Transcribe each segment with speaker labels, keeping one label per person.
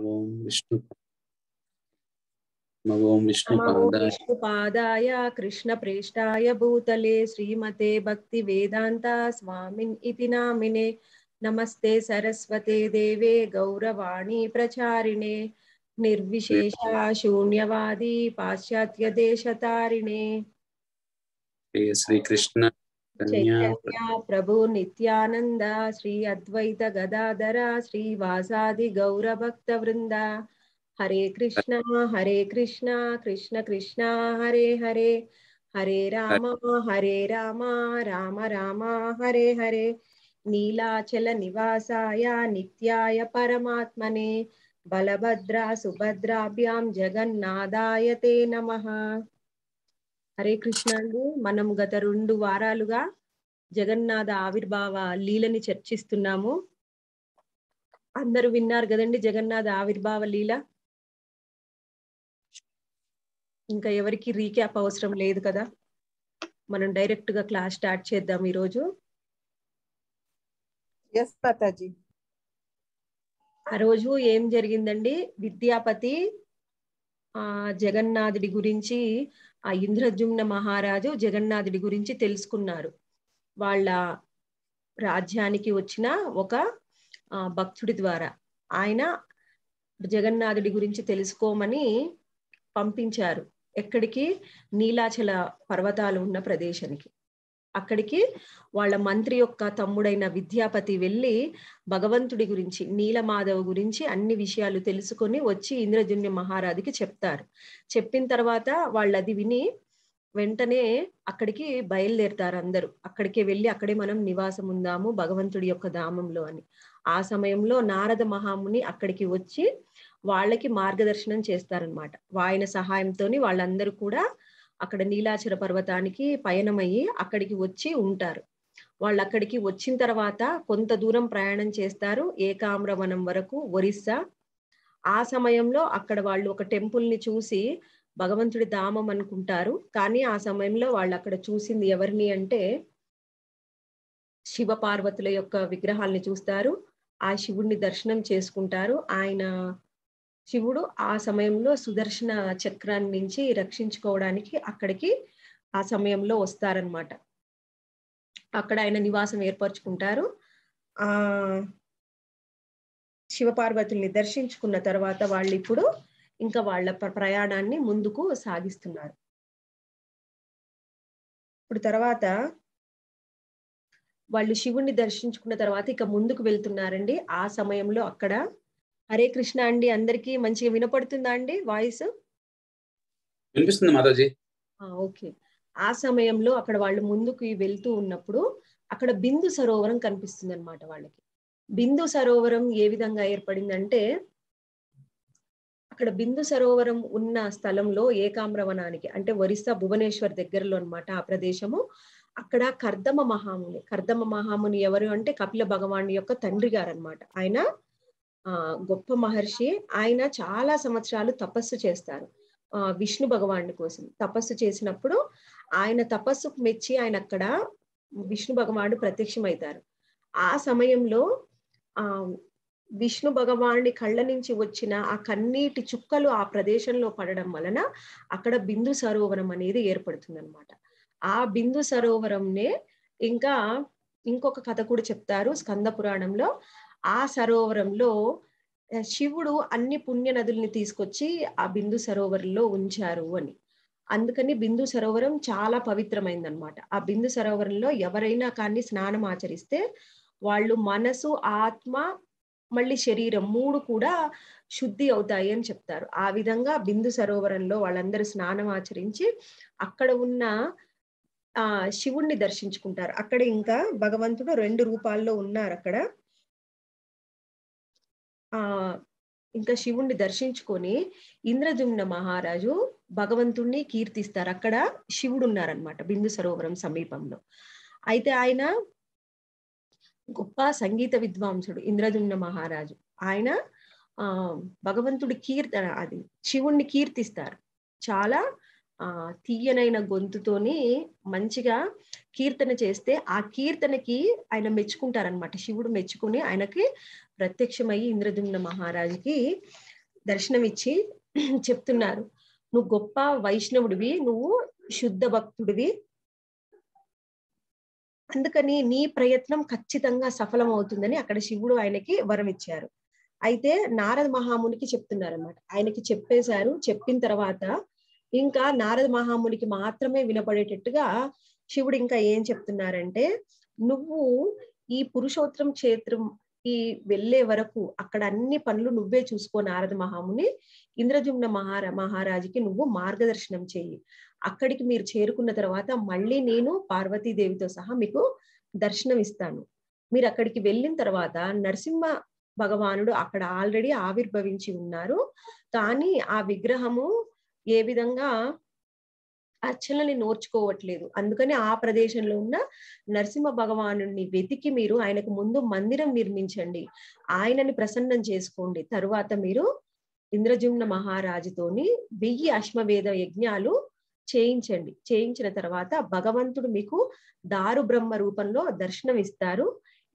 Speaker 1: ओम विष्णु ओम भूतले
Speaker 2: श्रीमते भक्ति स्वामिन् इति नामिने नमस्ते सरस्वते देवे गौरवाणी प्रचारिणे निर्विशेष शून्यवादी
Speaker 1: श्री श्रीकृष्ण चैतन्या
Speaker 2: प्रभु नित्यानंद श्री अद्वैत गदाधर श्रीवासादि गौरभक्त वृंद हरे कृष्णा हरे कृष्णा कृष्ण कृष्णा हरे हरे हरे राम हरे राम राम राम हरे हरे नीलाचल निवासाय नित्याय परमात्मने बलभद्रा सुभद्राभ्यां जगन्नादाय ते नमः హరే కృష్ణ అండి మనం గత రెండు వారాలుగా జగన్నాథ ఆవిర్భావ లీలని చర్చిస్తున్నాము అందరూ విన్నారు కదండి జగన్నాథ ఆవిర్భావ లీల ఇంకా ఎవరికి రీక్యాప్ అవసరం లేదు కదా మనం డైరెక్ట్ గా క్లాస్ స్టార్ట్ చేద్దాం ఈరోజు ఆ రోజు ఏం జరిగిందండి విద్యాపతి ఆ జగన్నాథుడి గురించి ఆ ఇంద్రజుమ్న మహారాజు జగన్నాథుడి గురించి తెలుసుకున్నారు వాళ్ళ రాజ్యానికి వచ్చిన ఒక భక్తుడి ద్వారా ఆయన జగన్నాథుడి గురించి తెలుసుకోమని పంపించారు ఎక్కడికి నీలాచల పర్వతాలు ఉన్న ప్రదేశానికి అక్కడికి వాళ్ళ మంత్రి యొక్క తమ్ముడైన విద్యాపతి వెళ్ళి భగవంతుడి గురించి నీలమాధవ గురించి అన్ని విషయాలు తెలుసుకొని వచ్చి ఇంద్రజున్య మహారాజుకి చెప్తారు చెప్పిన తర్వాత వాళ్ళు అది విని వెంటనే అక్కడికి బయలుదేరుతారు అందరూ అక్కడికే వెళ్ళి అక్కడే మనం నివాసం ఉందాము భగవంతుడి యొక్క ధామంలో అని ఆ సమయంలో నారద మహాముని అక్కడికి వచ్చి వాళ్ళకి మార్గదర్శనం చేస్తారనమాట ఆయన సహాయంతో వాళ్ళందరూ కూడా అక్కడ నీలాచల పర్వతానికి పయనమయ్యి అక్కడికి వచ్చి ఉంటారు వాళ్ళు అక్కడికి వచ్చిన తర్వాత కొంత దూరం ప్రయాణం చేస్తారు ఏకామ్రవనం వరకు ఒరిస్సా ఆ సమయంలో అక్కడ వాళ్ళు ఒక టెంపుల్ని చూసి భగవంతుడి ధామం అనుకుంటారు కానీ ఆ సమయంలో వాళ్ళు అక్కడ చూసింది ఎవరిని అంటే శివ పార్వతుల యొక్క విగ్రహాల్ని చూస్తారు ఆ శివుణ్ణి దర్శనం చేసుకుంటారు ఆయన శివుడు ఆ సమయంలో సుదర్శన చక్రాన్ని నుంచి రక్షించుకోవడానికి అక్కడికి ఆ సమయంలో వస్తారనమాట అక్కడ ఆయన నివాసం ఏర్పరచుకుంటారు ఆ శివపార్వతుల్ని దర్శించుకున్న తర్వాత వాళ్ళు ఇప్పుడు ఇంకా వాళ్ళ ప్రయాణాన్ని ముందుకు సాగిస్తున్నారు ఇప్పుడు తర్వాత వాళ్ళు శివుణ్ణి దర్శించుకున్న తర్వాత ఇక ముందుకు వెళ్తున్నారండి ఆ సమయంలో అక్కడ హరే కృష్ణ అండి అందరికి మంచిగా వినపడుతుందా అండి వాయిస్
Speaker 1: వినిపిస్తుంది మాతాజీ
Speaker 2: ఓకే ఆ సమయంలో అక్కడ వాళ్ళు ముందుకు వెళ్తూ ఉన్నప్పుడు అక్కడ బిందు సరోవరం కనిపిస్తుంది అనమాట వాళ్ళకి బిందు సరోవరం ఏ విధంగా ఏర్పడిందంటే అక్కడ బిందు సరోవరం ఉన్న స్థలంలో ఏకామ్రవనానికి అంటే ఒరిస్సా భువనేశ్వర్ దగ్గరలో అనమాట ఆ ప్రదేశము అక్కడ కర్దమ మహాముని కర్దమ మహాముని ఎవరు అంటే కపిల భగవాన్ యొక్క తండ్రి గారు అనమాట ఆయన గొప్ప మహర్షి ఆయన చాలా సంవత్సరాలు తపస్సు చేస్తారు ఆ విష్ణు భగవానుడి కోసం తపస్సు చేసినప్పుడు ఆయన తపస్సుకు మెచ్చి ఆయన అక్కడ విష్ణు భగవానుడు ప్రత్యక్షమవుతారు ఆ సమయంలో ఆ విష్ణు భగవాన్ని కళ్ళ నుంచి వచ్చిన ఆ కన్నీటి చుక్కలు ఆ ప్రదేశంలో పడడం వలన అక్కడ బిందు సరోవరం అనేది ఏర్పడుతుంది అనమాట ఆ బిందు సరోవరంనే ఇంకా ఇంకొక కథ కూడా చెప్తారు స్కంద పురాణంలో ఆ సరోవరంలో శివుడు అన్ని పుణ్య నదుల్ని తీసుకొచ్చి ఆ బిందు సరోవరంలో ఉంచారు అని అందుకని బిందు సరోవరం చాలా పవిత్రమైందనమాట ఆ బిందు సరోవరంలో ఎవరైనా కానీ స్నానం ఆచరిస్తే వాళ్ళు మనసు ఆత్మ మళ్ళీ శరీరం మూడు కూడా శుద్ధి అవుతాయి అని చెప్తారు ఆ విధంగా బిందు సరోవరంలో వాళ్ళందరూ స్నానం ఆచరించి అక్కడ ఉన్న ఆ శివుణ్ణి దర్శించుకుంటారు అక్కడ ఇంకా భగవంతుడు రెండు రూపాల్లో ఉన్నారు అక్కడ ఆ ఇంకా శివుణ్ణి దర్శించుకొని ఇంద్రజుమ్న మహారాజు భగవంతుణ్ణి కీర్తిస్తారు అక్కడ శివుడు ఉన్నారనమాట బిందు సరోవరం సమీపంలో అయితే ఆయన గొప్ప సంగీత విద్వాంసుడు ఇంద్రజుమ్న మహారాజు ఆయన ఆ భగవంతుడి కీర్త అది శివుణ్ణి కీర్తిస్తారు చాలా ఆ తీయనైన గొంతుతోని మంచిగా కీర్తన చేస్తే ఆ కీర్తనకి ఆయన మెచ్చుకుంటారనమాట శివుడు మెచ్చుకుని ఆయనకి ప్రత్యక్షమయ్యి ఇంద్రదుమ్న మహారాజుకి దర్శనమిచ్చి చెప్తున్నారు నువ్వు గొప్ప వైష్ణవుడివి నువ్వు శుద్ధ భక్తుడివి అందుకని నీ ప్రయత్నం ఖచ్చితంగా సఫలం అవుతుందని అక్కడ శివుడు ఆయనకి వరం ఇచ్చారు అయితే నారద మహామునికి చెప్తున్నారు అనమాట ఆయనకి చెప్పేశారు చెప్పిన తర్వాత ఇంకా నారద మహామునికి మాత్రమే వినపడేటట్టుగా శివుడు ఇంకా ఏం చెప్తున్నారంటే నువ్వు ఈ పురుషోత్తరం క్షేత్రం వెళ్ళే వరకు అక్కడ అన్ని పనులు నువ్వే చూసుకో నారద మహాముని ఇంద్రజుమ్న మహారా మహారాజుకి నువ్వు మార్గదర్శనం చేయి అక్కడికి మీరు చేరుకున్న తర్వాత మళ్ళీ నేను పార్వతీదేవితో సహా మీకు దర్శనం ఇస్తాను మీరు అక్కడికి వెళ్ళిన తర్వాత నరసింహ భగవానుడు అక్కడ ఆల్రెడీ ఆవిర్భవించి ఉన్నారు కానీ ఆ విగ్రహము ఏ విధంగా యాక్చువల్గా నోర్చుకోవట్లేదు అందుకని ఆ ప్రదేశంలో ఉన్న నరసింహ భగవాను వెతికి మీరు ఆయనకు ముందు మందిరం నిర్మించండి ఆయనని ప్రసన్నం చేసుకోండి తరువాత మీరు ఇంద్రజుమ్న మహారాజుతోని వెయ్యి అశ్వవేద యజ్ఞాలు చేయించండి చేయించిన తర్వాత భగవంతుడు మీకు దారు బ్రహ్మ రూపంలో దర్శనం ఇస్తారు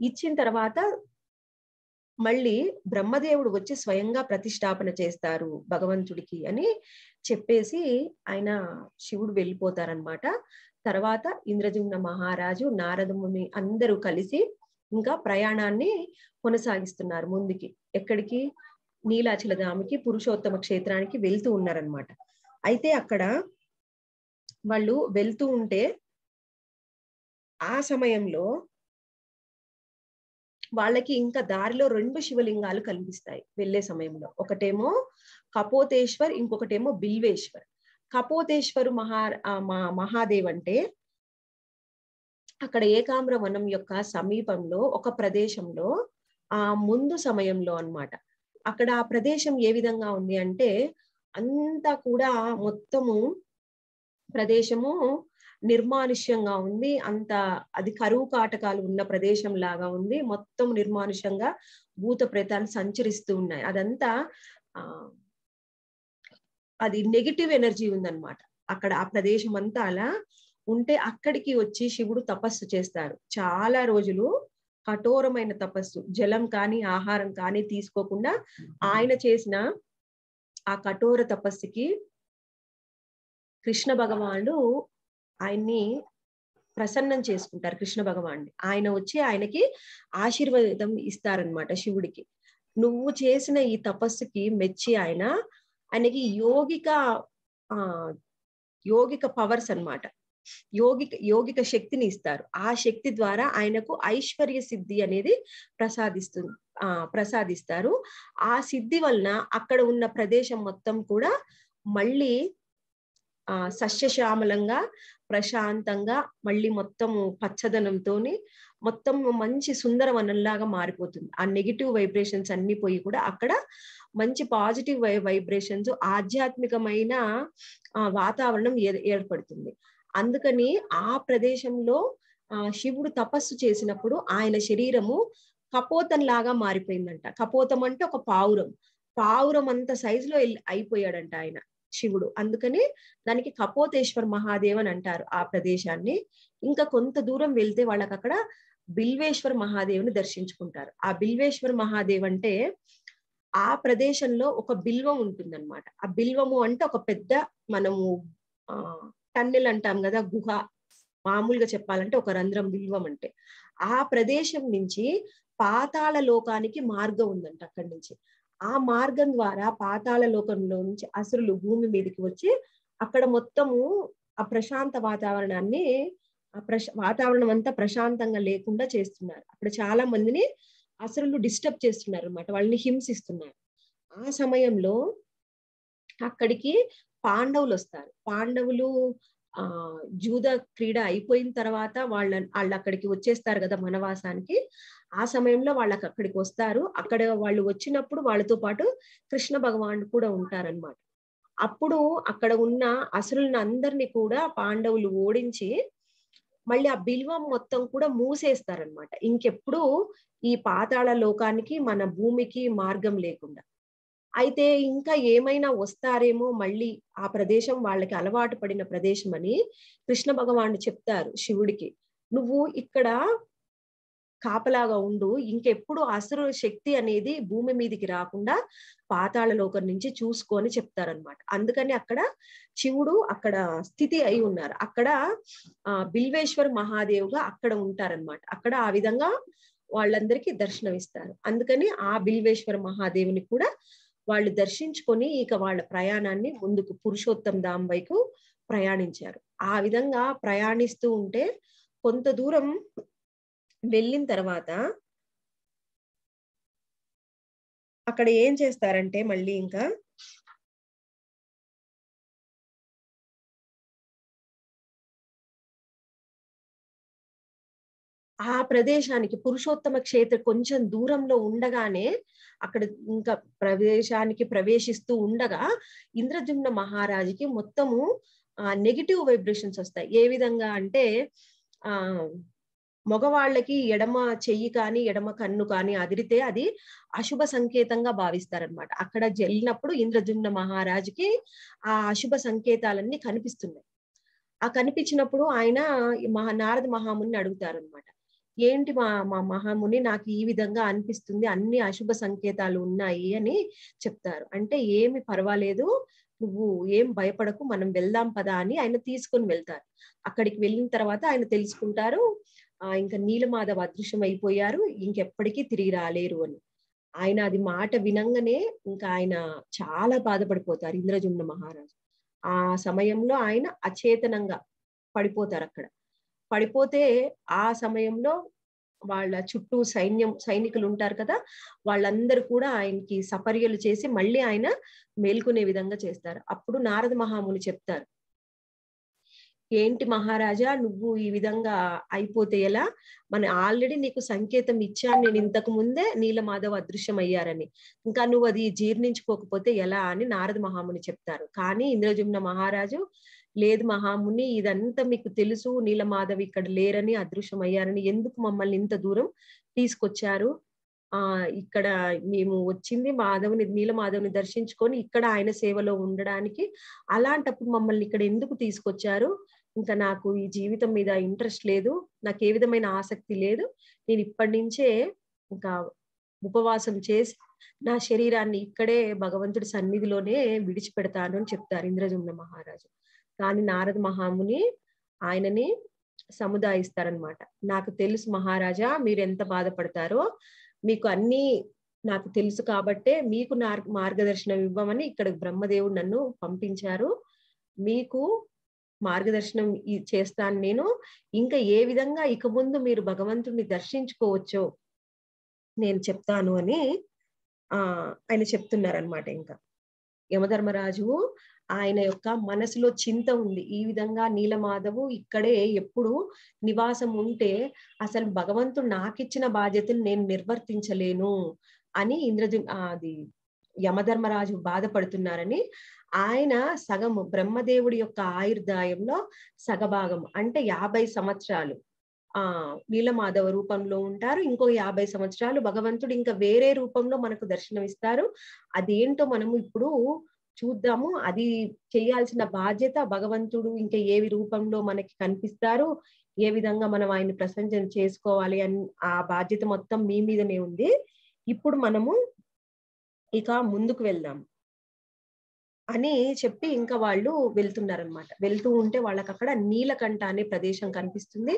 Speaker 2: ఇచ్చిన తర్వాత మళ్ళీ బ్రహ్మదేవుడు వచ్చి స్వయంగా ప్రతిష్టాపన చేస్తారు భగవంతుడికి అని చెప్పేసి ఆయన శివుడు వెళ్ళిపోతారనమాట తర్వాత ఇంద్రజుమ్న మహారాజు నారదముని అందరూ కలిసి ఇంకా ప్రయాణాన్ని కొనసాగిస్తున్నారు ముందుకి ఎక్కడికి ధామికి పురుషోత్తమ క్షేత్రానికి వెళ్తూ ఉన్నారనమాట అయితే అక్కడ వాళ్ళు వెళ్తూ ఉంటే ఆ సమయంలో వాళ్ళకి ఇంకా దారిలో రెండు శివలింగాలు కనిపిస్తాయి వెళ్ళే సమయంలో ఒకటేమో కపోతేశ్వర్ ఇంకొకటేమో బిల్వేశ్వర్ కపోతేశ్వరు మహా మహాదేవ్ అంటే అక్కడ ఏకాంబ్ర వనం యొక్క సమీపంలో ఒక ప్రదేశంలో ఆ ముందు సమయంలో అనమాట అక్కడ ఆ ప్రదేశం ఏ విధంగా ఉంది అంటే అంతా కూడా మొత్తము ప్రదేశము నిర్మానుష్యంగా ఉంది అంత అది కరువు కాటకాలు ఉన్న ప్రదేశం లాగా ఉంది మొత్తం నిర్మానుష్యంగా భూత ప్రేతాలు సంచరిస్తూ ఉన్నాయి అదంతా ఆ అది నెగిటివ్ ఎనర్జీ ఉందన్నమాట అక్కడ ఆ ప్రదేశం అంతా అలా ఉంటే అక్కడికి వచ్చి శివుడు తపస్సు చేస్తారు చాలా రోజులు కఠోరమైన తపస్సు జలం కానీ ఆహారం కానీ తీసుకోకుండా ఆయన చేసిన ఆ కఠోర తపస్సుకి కృష్ణ భగవానుడు ఆయన్ని ప్రసన్నం చేసుకుంటారు కృష్ణ భగవాన్ని ఆయన వచ్చి ఆయనకి ఆశీర్వాదం ఇస్తారనమాట శివుడికి నువ్వు చేసిన ఈ తపస్సుకి మెచ్చి ఆయన ఆయనకి యోగిక ఆ యోగిక పవర్స్ అనమాట యోగిక యోగిక శక్తిని ఇస్తారు ఆ శక్తి ద్వారా ఆయనకు ఐశ్వర్య సిద్ధి అనేది ప్రసాదిస్తు ఆ ప్రసాదిస్తారు ఆ సిద్ధి వలన అక్కడ ఉన్న ప్రదేశం మొత్తం కూడా మళ్ళీ ఆ సస్యశ్యామలంగా ప్రశాంతంగా మళ్ళీ మొత్తం పచ్చదనంతో మొత్తం మంచి సుందరవనంలాగా మారిపోతుంది ఆ నెగిటివ్ వైబ్రేషన్స్ అన్ని పోయి కూడా అక్కడ మంచి పాజిటివ్ వై వైబ్రేషన్స్ ఆధ్యాత్మికమైన వాతావరణం ఏర్పడుతుంది అందుకని ఆ ప్రదేశంలో శివుడు తపస్సు చేసినప్పుడు ఆయన శరీరము కపోతం లాగా మారిపోయిందంట కపోతం అంటే ఒక పావురం పావురం అంత సైజులో అయిపోయాడంట ఆయన శివుడు అందుకనే దానికి కపోతేశ్వర్ మహాదేవ్ అని అంటారు ఆ ప్రదేశాన్ని ఇంకా కొంత దూరం వెళ్తే వాళ్ళకి అక్కడ బిల్వేశ్వర్ మహాదేవుని దర్శించుకుంటారు ఆ బిల్వేశ్వర్ మహాదేవ్ అంటే ఆ ప్రదేశంలో ఒక బిల్వం ఉంటుందన్నమాట ఆ బిల్వము అంటే ఒక పెద్ద మనము టన్నెల్ అంటాం కదా గుహ మామూలుగా చెప్పాలంటే ఒక రంధ్రం బిల్వం అంటే ఆ ప్రదేశం నుంచి పాతాళ లోకానికి మార్గం ఉందంట అక్కడి నుంచి ఆ మార్గం ద్వారా పాతాళ లోకంలో నుంచి అసురులు భూమి మీదకి వచ్చి అక్కడ మొత్తము ఆ ప్రశాంత వాతావరణాన్ని ఆ ప్రశ వాతావరణం అంతా ప్రశాంతంగా లేకుండా చేస్తున్నారు అక్కడ చాలా మందిని అసురులు డిస్టర్బ్ చేస్తున్నారు అనమాట వాళ్ళని హింసిస్తున్నారు ఆ సమయంలో అక్కడికి పాండవులు వస్తారు పాండవులు ఆ జూద క్రీడ అయిపోయిన తర్వాత వాళ్ళ వాళ్ళు అక్కడికి వచ్చేస్తారు కదా వనవాసానికి ఆ సమయంలో వాళ్ళకి అక్కడికి వస్తారు అక్కడ వాళ్ళు వచ్చినప్పుడు వాళ్ళతో పాటు కృష్ణ భగవాన్ కూడా ఉంటారనమాట అప్పుడు అక్కడ ఉన్న అసురులను అందరినీ కూడా పాండవులు ఓడించి మళ్ళీ ఆ బిల్వం మొత్తం కూడా మూసేస్తారనమాట ఇంకెప్పుడు ఈ పాతాళ లోకానికి మన భూమికి మార్గం లేకుండా అయితే ఇంకా ఏమైనా వస్తారేమో మళ్ళీ ఆ ప్రదేశం వాళ్ళకి అలవాటు పడిన ప్రదేశం అని కృష్ణ భగవానుడు చెప్తారు శివుడికి నువ్వు ఇక్కడ కాపలాగా ఉండు ఇంకెప్పుడు అసురు శక్తి అనేది భూమి మీదికి రాకుండా పాతాళ లోకం నుంచి చూసుకొని చెప్తారనమాట అందుకని అక్కడ శివుడు అక్కడ స్థితి అయి ఉన్నారు అక్కడ ఆ బిల్వేశ్వర్ మహాదేవ్గా అక్కడ ఉంటారనమాట అక్కడ ఆ విధంగా వాళ్ళందరికీ దర్శనమిస్తారు అందుకని ఆ బిల్వేశ్వర మహాదేవుని కూడా వాళ్ళు దర్శించుకొని ఇక వాళ్ళ ప్రయాణాన్ని ముందుకు పురుషోత్తం ధామ్ వైపు ప్రయాణించారు ఆ విధంగా ప్రయాణిస్తూ ఉంటే కొంత దూరం వెళ్ళిన తర్వాత
Speaker 1: అక్కడ ఏం చేస్తారంటే మళ్ళీ ఇంకా ఆ ప్రదేశానికి పురుషోత్తమ క్షేత్ర కొంచెం దూరంలో ఉండగానే అక్కడ ఇంకా ప్రవేశానికి
Speaker 2: ప్రవేశిస్తూ ఉండగా ఇంద్రజుమ్న మహారాజుకి మొత్తము నెగిటివ్ వైబ్రేషన్స్ వస్తాయి ఏ విధంగా అంటే ఆ మగవాళ్ళకి ఎడమ చెయ్యి కానీ ఎడమ కన్ను కానీ అదిరితే అది అశుభ సంకేతంగా భావిస్తారనమాట అక్కడ వెళ్ళినప్పుడు ఇంద్రజున్న మహారాజుకి ఆ అశుభ సంకేతాలన్నీ కనిపిస్తున్నాయి ఆ కనిపించినప్పుడు ఆయన మహా నారద మహాముని అడుగుతారనమాట ఏంటి మా మా మహాముని నాకు ఈ విధంగా అనిపిస్తుంది అన్ని అశుభ సంకేతాలు ఉన్నాయి అని చెప్తారు అంటే ఏమి పర్వాలేదు నువ్వు ఏం భయపడకు మనం వెళ్దాం పదా అని ఆయన తీసుకొని వెళ్తారు అక్కడికి వెళ్ళిన తర్వాత ఆయన తెలుసుకుంటారు ఆ ఇంకా నీలమాధవ్ అదృశ్యం అయిపోయారు ఇంకెప్పటికీ తిరిగి రాలేరు అని ఆయన అది మాట వినంగానే ఇంకా ఆయన చాలా బాధపడిపోతారు ఇంద్రజుమ్న మహారాజు ఆ సమయంలో ఆయన అచేతనంగా పడిపోతారు అక్కడ పడిపోతే ఆ సమయంలో వాళ్ళ చుట్టూ సైన్యం సైనికులు ఉంటారు కదా వాళ్ళందరూ కూడా ఆయనకి సపర్యలు చేసి మళ్ళీ ఆయన మేల్కొనే విధంగా చేస్తారు అప్పుడు నారద మహాముని చెప్తారు ఏంటి మహారాజా నువ్వు ఈ విధంగా అయిపోతే ఎలా మన ఆల్రెడీ నీకు సంకేతం ఇచ్చాను నేను ఇంతకు ముందే నీలమాధవ్ అదృశ్యమయ్యారని ఇంకా నువ్వు అది జీర్ణించుకోకపోతే ఎలా అని నారద మహాముని చెప్తారు కానీ ఇంద్రజుమ్న మహారాజు లేదు మహాముని ఇదంతా మీకు తెలుసు నీలమాధవ్ ఇక్కడ లేరని అదృశ్యం అయ్యారని ఎందుకు మమ్మల్ని ఇంత దూరం తీసుకొచ్చారు ఆ ఇక్కడ మేము వచ్చింది మాధవుని నీలమాధవ్ని దర్శించుకొని ఇక్కడ ఆయన సేవలో ఉండడానికి అలాంటప్పుడు మమ్మల్ని ఇక్కడ ఎందుకు తీసుకొచ్చారు ఇంకా నాకు ఈ జీవితం మీద ఇంట్రెస్ట్ లేదు నాకు ఏ విధమైన ఆసక్తి లేదు నేను ఇప్పటి నుంచే ఇంకా ఉపవాసం చేసి నా శరీరాన్ని ఇక్కడే భగవంతుడి సన్నిధిలోనే విడిచిపెడతాను అని చెప్తారు ఇంద్రజుమ్న మహారాజు కానీ నారద మహాముని ఆయనని సముదాయిస్తారనమాట నాకు తెలుసు మహారాజా మీరు ఎంత బాధపడతారో మీకు అన్ని నాకు తెలుసు కాబట్టే మీకు మార్గదర్శనం ఇవ్వమని ఇక్కడ బ్రహ్మదేవుడు నన్ను పంపించారు మీకు మార్గదర్శనం చేస్తాను నేను ఇంకా ఏ విధంగా ఇక ముందు మీరు భగవంతుడిని దర్శించుకోవచ్చో నేను చెప్తాను అని ఆ ఆయన చెప్తున్నారనమాట ఇంకా యమధర్మరాజు ఆయన యొక్క మనసులో చింత ఉంది ఈ విధంగా నీలమాధవు ఇక్కడే ఎప్పుడు నివాసం ఉంటే అసలు భగవంతుడు నాకిచ్చిన బాధ్యతను నేను నిర్వర్తించలేను అని ఇంద్రజు అది యమధర్మరాజు బాధపడుతున్నారని ఆయన సగము బ్రహ్మదేవుడి యొక్క ఆయుర్దాయంలో సగభాగం అంటే యాభై సంవత్సరాలు ఆ నీలమాధవ రూపంలో ఉంటారు ఇంకో యాభై సంవత్సరాలు భగవంతుడు ఇంకా వేరే రూపంలో మనకు దర్శనమిస్తారు అదేంటో మనము ఇప్పుడు చూద్దాము అది చేయాల్సిన బాధ్యత భగవంతుడు ఇంకా ఏవి రూపంలో మనకి కనిపిస్తారు ఏ విధంగా మనం ఆయన్ని ప్రసంజన చేసుకోవాలి అని ఆ బాధ్యత మొత్తం మీ మీదనే ఉంది ఇప్పుడు మనము ఇక ముందుకు వెళ్దాం అని చెప్పి ఇంకా వాళ్ళు వెళ్తున్నారనమాట వెళ్తూ ఉంటే వాళ్ళకి అక్కడ నీలకంఠ అనే ప్రదేశం కనిపిస్తుంది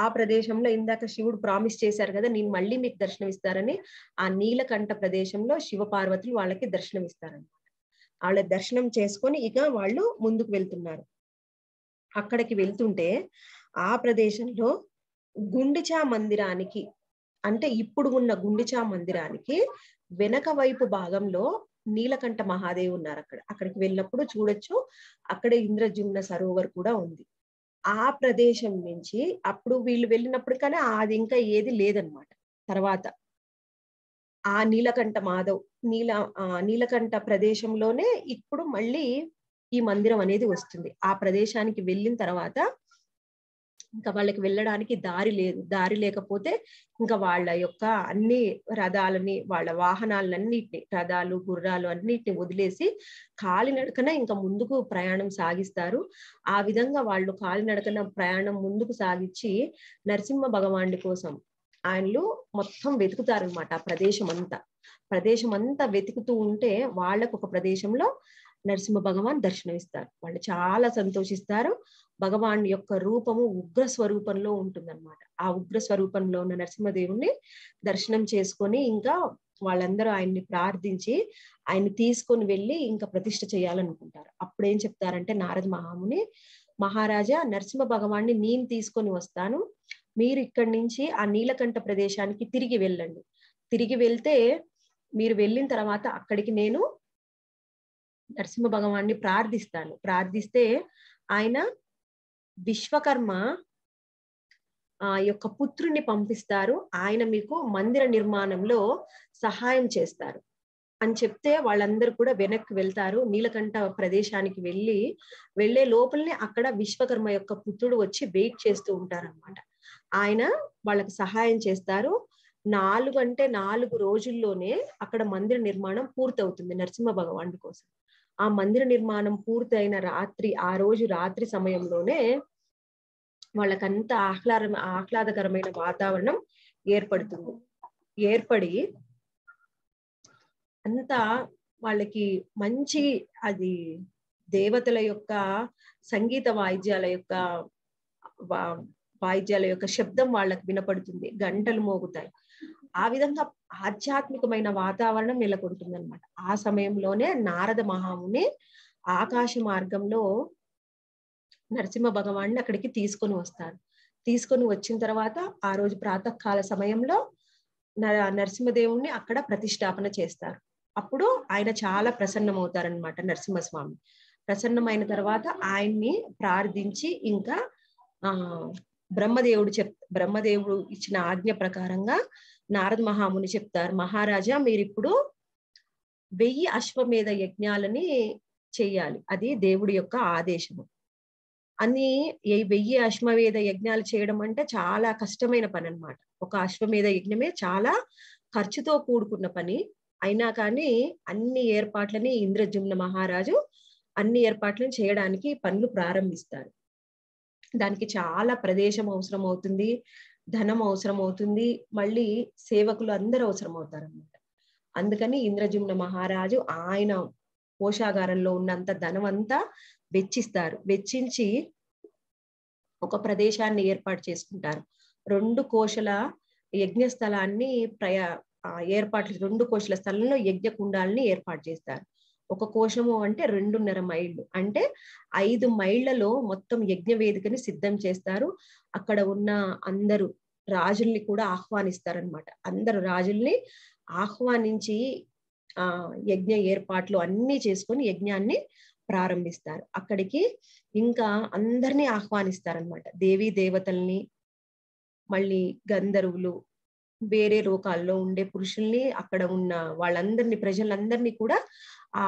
Speaker 2: ఆ ప్రదేశంలో ఇందాక శివుడు ప్రామిస్ చేశారు కదా నేను మళ్ళీ మీకు దర్శనం ఇస్తారని ఆ నీలకంఠ ప్రదేశంలో శివ పార్వతులు వాళ్ళకి దర్శనం అనమాట వాళ్ళ దర్శనం చేసుకొని ఇక వాళ్ళు ముందుకు వెళ్తున్నారు అక్కడికి వెళ్తుంటే ఆ ప్రదేశంలో గుండిచా మందిరానికి అంటే ఇప్పుడు ఉన్న గుండిచా మందిరానికి వెనక వైపు భాగంలో నీలకంఠ మహాదేవ్ ఉన్నారు అక్కడ అక్కడికి వెళ్ళినప్పుడు చూడొచ్చు అక్కడ ఇంద్రజుమ్న సరోవర్ కూడా ఉంది ఆ ప్రదేశం నుంచి అప్పుడు వీళ్ళు వెళ్ళినప్పుడు కానీ అది ఇంకా ఏది లేదనమాట తర్వాత ఆ నీలకంఠ మాధవ్ నీల నీలకంఠ ప్రదేశంలోనే ఇప్పుడు మళ్ళీ ఈ మందిరం అనేది వస్తుంది ఆ ప్రదేశానికి వెళ్ళిన తర్వాత ఇంకా వాళ్ళకి వెళ్ళడానికి దారి లేదు దారి లేకపోతే ఇంకా వాళ్ళ యొక్క అన్ని రథాలని వాళ్ళ వాహనాలన్నిటిని రథాలు గుర్రాలు అన్నిటిని వదిలేసి కాలినడకన ఇంకా ముందుకు ప్రయాణం సాగిస్తారు ఆ విధంగా వాళ్ళు కాలినడకన ప్రయాణం ముందుకు సాగించి నరసింహ భగవానుడి కోసం ఆయనలు మొత్తం వెతుకుతారనమాట ఆ ప్రదేశం అంతా ప్రదేశం అంతా వెతుకుతూ ఉంటే వాళ్ళకు ఒక ప్రదేశంలో నరసింహ భగవాన్ దర్శనమిస్తారు వాళ్ళు చాలా సంతోషిస్తారు భగవాన్ యొక్క రూపము ఉగ్ర స్వరూపంలో ఉంటుందన్నమాట ఆ ఉగ్ర స్వరూపంలో ఉన్న నరసింహదేవుని దర్శనం చేసుకొని ఇంకా వాళ్ళందరూ ఆయన్ని ప్రార్థించి ఆయన్ని తీసుకొని వెళ్ళి ఇంకా ప్రతిష్ఠ చేయాలనుకుంటారు అప్పుడేం చెప్తారంటే నారద మహాముని మహారాజా నరసింహ భగవాన్ని నేను తీసుకొని వస్తాను మీరు ఇక్కడి నుంచి ఆ నీలకంఠ ప్రదేశానికి తిరిగి వెళ్ళండి తిరిగి వెళ్తే మీరు వెళ్ళిన తర్వాత అక్కడికి నేను నరసింహ భగవాన్ని ప్రార్థిస్తాను ప్రార్థిస్తే ఆయన విశ్వకర్మ ఆ యొక్క పుత్రుని పంపిస్తారు ఆయన మీకు మందిర నిర్మాణంలో సహాయం చేస్తారు అని చెప్తే వాళ్ళందరూ కూడా వెనక్కి వెళ్తారు నీలకంఠ ప్రదేశానికి వెళ్ళి వెళ్లే లోపలనే అక్కడ విశ్వకర్మ యొక్క పుత్రుడు వచ్చి వెయిట్ చేస్తూ ఉంటారనమాట ఆయన వాళ్ళకి సహాయం చేస్తారు నాలుగు అంటే నాలుగు రోజుల్లోనే అక్కడ మందిర నిర్మాణం పూర్తవుతుంది నరసింహ భగవాన్ కోసం ఆ మందిర నిర్మాణం పూర్తయిన రాత్రి ఆ రోజు రాత్రి సమయంలోనే వాళ్ళకంత ఆహ్లాద ఆహ్లాదకరమైన వాతావరణం ఏర్పడుతుంది ఏర్పడి అంతా వాళ్ళకి మంచి అది దేవతల యొక్క సంగీత వాయిద్యాల యొక్క వాయిద్యాల యొక్క శబ్దం వాళ్ళకి వినపడుతుంది గంటలు మోగుతాయి ఆ విధంగా ఆధ్యాత్మికమైన వాతావరణం నెలకొడుతుంది అనమాట ఆ సమయంలోనే నారద మహాముని ఆకాశ మార్గంలో నరసింహ భగవాన్ని అక్కడికి తీసుకొని వస్తాడు తీసుకొని వచ్చిన తర్వాత ఆ రోజు ప్రాతకాల సమయంలో నరసింహదేవుణ్ణి అక్కడ ప్రతిష్టాపన చేస్తారు అప్పుడు ఆయన చాలా ప్రసన్నమవుతారనమాట నరసింహస్వామి ప్రసన్నమైన తర్వాత ఆయన్ని ప్రార్థించి ఇంకా ఆ బ్రహ్మదేవుడు చెప్ బ్రహ్మదేవుడు ఇచ్చిన ఆజ్ఞ ప్రకారంగా నారద మహాముని చెప్తారు మహారాజా మీరు ఇప్పుడు వెయ్యి అశ్వమేధ యజ్ఞాలని చేయాలి అది దేవుడి యొక్క ఆదేశము అని ఈ వెయ్యి అశ్వమేధ యజ్ఞాలు చేయడం అంటే చాలా కష్టమైన పని అనమాట ఒక అశ్వమేధ యజ్ఞమే చాలా ఖర్చుతో కూడుకున్న పని అయినా కానీ అన్ని ఏర్పాట్లని ఇంద్రజుమ్న మహారాజు అన్ని ఏర్పాట్లను చేయడానికి పనులు ప్రారంభిస్తారు దానికి చాలా ప్రదేశం అవసరం అవుతుంది ధనం అవసరం అవుతుంది మళ్ళీ సేవకులు అందరూ అవసరం అవుతారు అనమాట అందుకని ఇంద్రజుమ్న మహారాజు ఆయన కోషాగారంలో ఉన్నంత ధనం అంతా వెచ్చిస్తారు వెచ్చించి ఒక ప్రదేశాన్ని ఏర్పాటు చేసుకుంటారు రెండు కోశల యజ్ఞ స్థలాన్ని ప్రయా ఏర్పాట్లు రెండు కోశల స్థలంలో యజ్ఞ కుండాలని ఏర్పాటు చేస్తారు ఒక కోశము అంటే రెండున్నర మైళ్ళు అంటే ఐదు మైళ్లలో మొత్తం యజ్ఞ వేదికని సిద్ధం చేస్తారు అక్కడ ఉన్న అందరూ రాజుల్ని కూడా ఆహ్వానిస్తారనమాట అందరు రాజుల్ని ఆహ్వానించి ఆ యజ్ఞ ఏర్పాట్లు అన్ని చేసుకొని యజ్ఞాన్ని ప్రారంభిస్తారు అక్కడికి ఇంకా అందరినీ ఆహ్వానిస్తారనమాట దేవీ దేవతల్ని మళ్ళీ గంధర్వులు వేరే లోకాల్లో ఉండే పురుషుల్ని అక్కడ ఉన్న వాళ్ళందరినీ ప్రజలందరినీ కూడా ఆ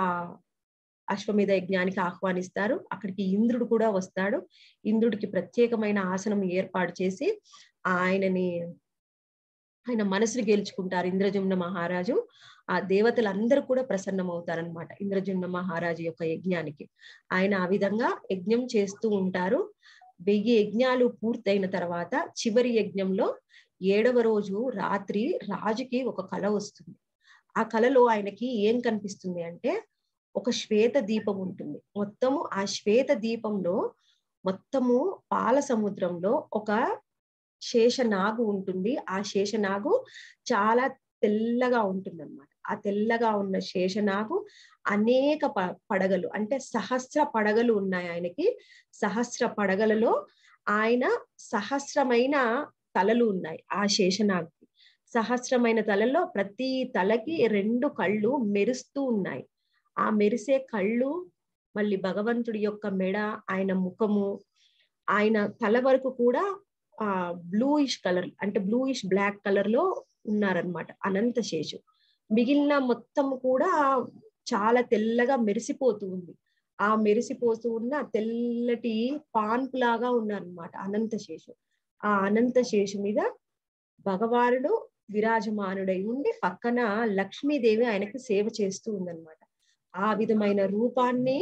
Speaker 2: అశ్వమేధ యజ్ఞానికి ఆహ్వానిస్తారు అక్కడికి ఇంద్రుడు కూడా వస్తాడు ఇంద్రుడికి ప్రత్యేకమైన ఆసనం ఏర్పాటు చేసి ఆయనని ఆయన మనసుని గెలుచుకుంటారు ఇంద్రజుమ్న మహారాజు ఆ దేవతలందరూ కూడా ప్రసన్నమవుతారనమాట ఇంద్రజుమ్న మహారాజు యొక్క యజ్ఞానికి ఆయన ఆ విధంగా యజ్ఞం చేస్తూ ఉంటారు వెయ్యి యజ్ఞాలు పూర్తయిన తర్వాత చివరి యజ్ఞంలో ఏడవ రోజు రాత్రి రాజుకి ఒక కళ వస్తుంది ఆ కళలో ఆయనకి ఏం కనిపిస్తుంది అంటే ఒక శ్వేత దీపం ఉంటుంది మొత్తము ఆ శ్వేత దీపంలో మొత్తము పాల సముద్రంలో ఒక శేషనాగు ఉంటుంది ఆ శేషనాగు చాలా తెల్లగా ఉంటుంది అనమాట ఆ తెల్లగా ఉన్న శేషనాగు అనేక పడగలు అంటే సహస్ర పడగలు ఉన్నాయి ఆయనకి సహస్ర పడగలలో ఆయన సహస్రమైన తలలు ఉన్నాయి ఆ శేషనాగు సహస్రమైన తలలో ప్రతి తలకి రెండు కళ్ళు మెరుస్తూ ఉన్నాయి ఆ మెరిసే కళ్ళు మళ్ళీ భగవంతుడి యొక్క మెడ ఆయన ముఖము ఆయన తల వరకు కూడా ఆ బ్లూయిష్ కలర్ అంటే బ్లూయిష్ బ్లాక్ కలర్ లో ఉన్నారనమాట అనంత శేషు మిగిలిన మొత్తం కూడా చాలా తెల్లగా మెరిసిపోతూ ఉంది ఆ మెరిసిపోతూ ఉన్న తెల్లటి పాన్పు లాగా ఉన్నారనమాట అనంత శేషు ఆ అనంత శేషు మీద భగవానుడు విరాజమానుడై ఉండి పక్కన లక్ష్మీదేవి ఆయనకి సేవ చేస్తూ ఉందన్నమాట ఆ విధమైన రూపాన్ని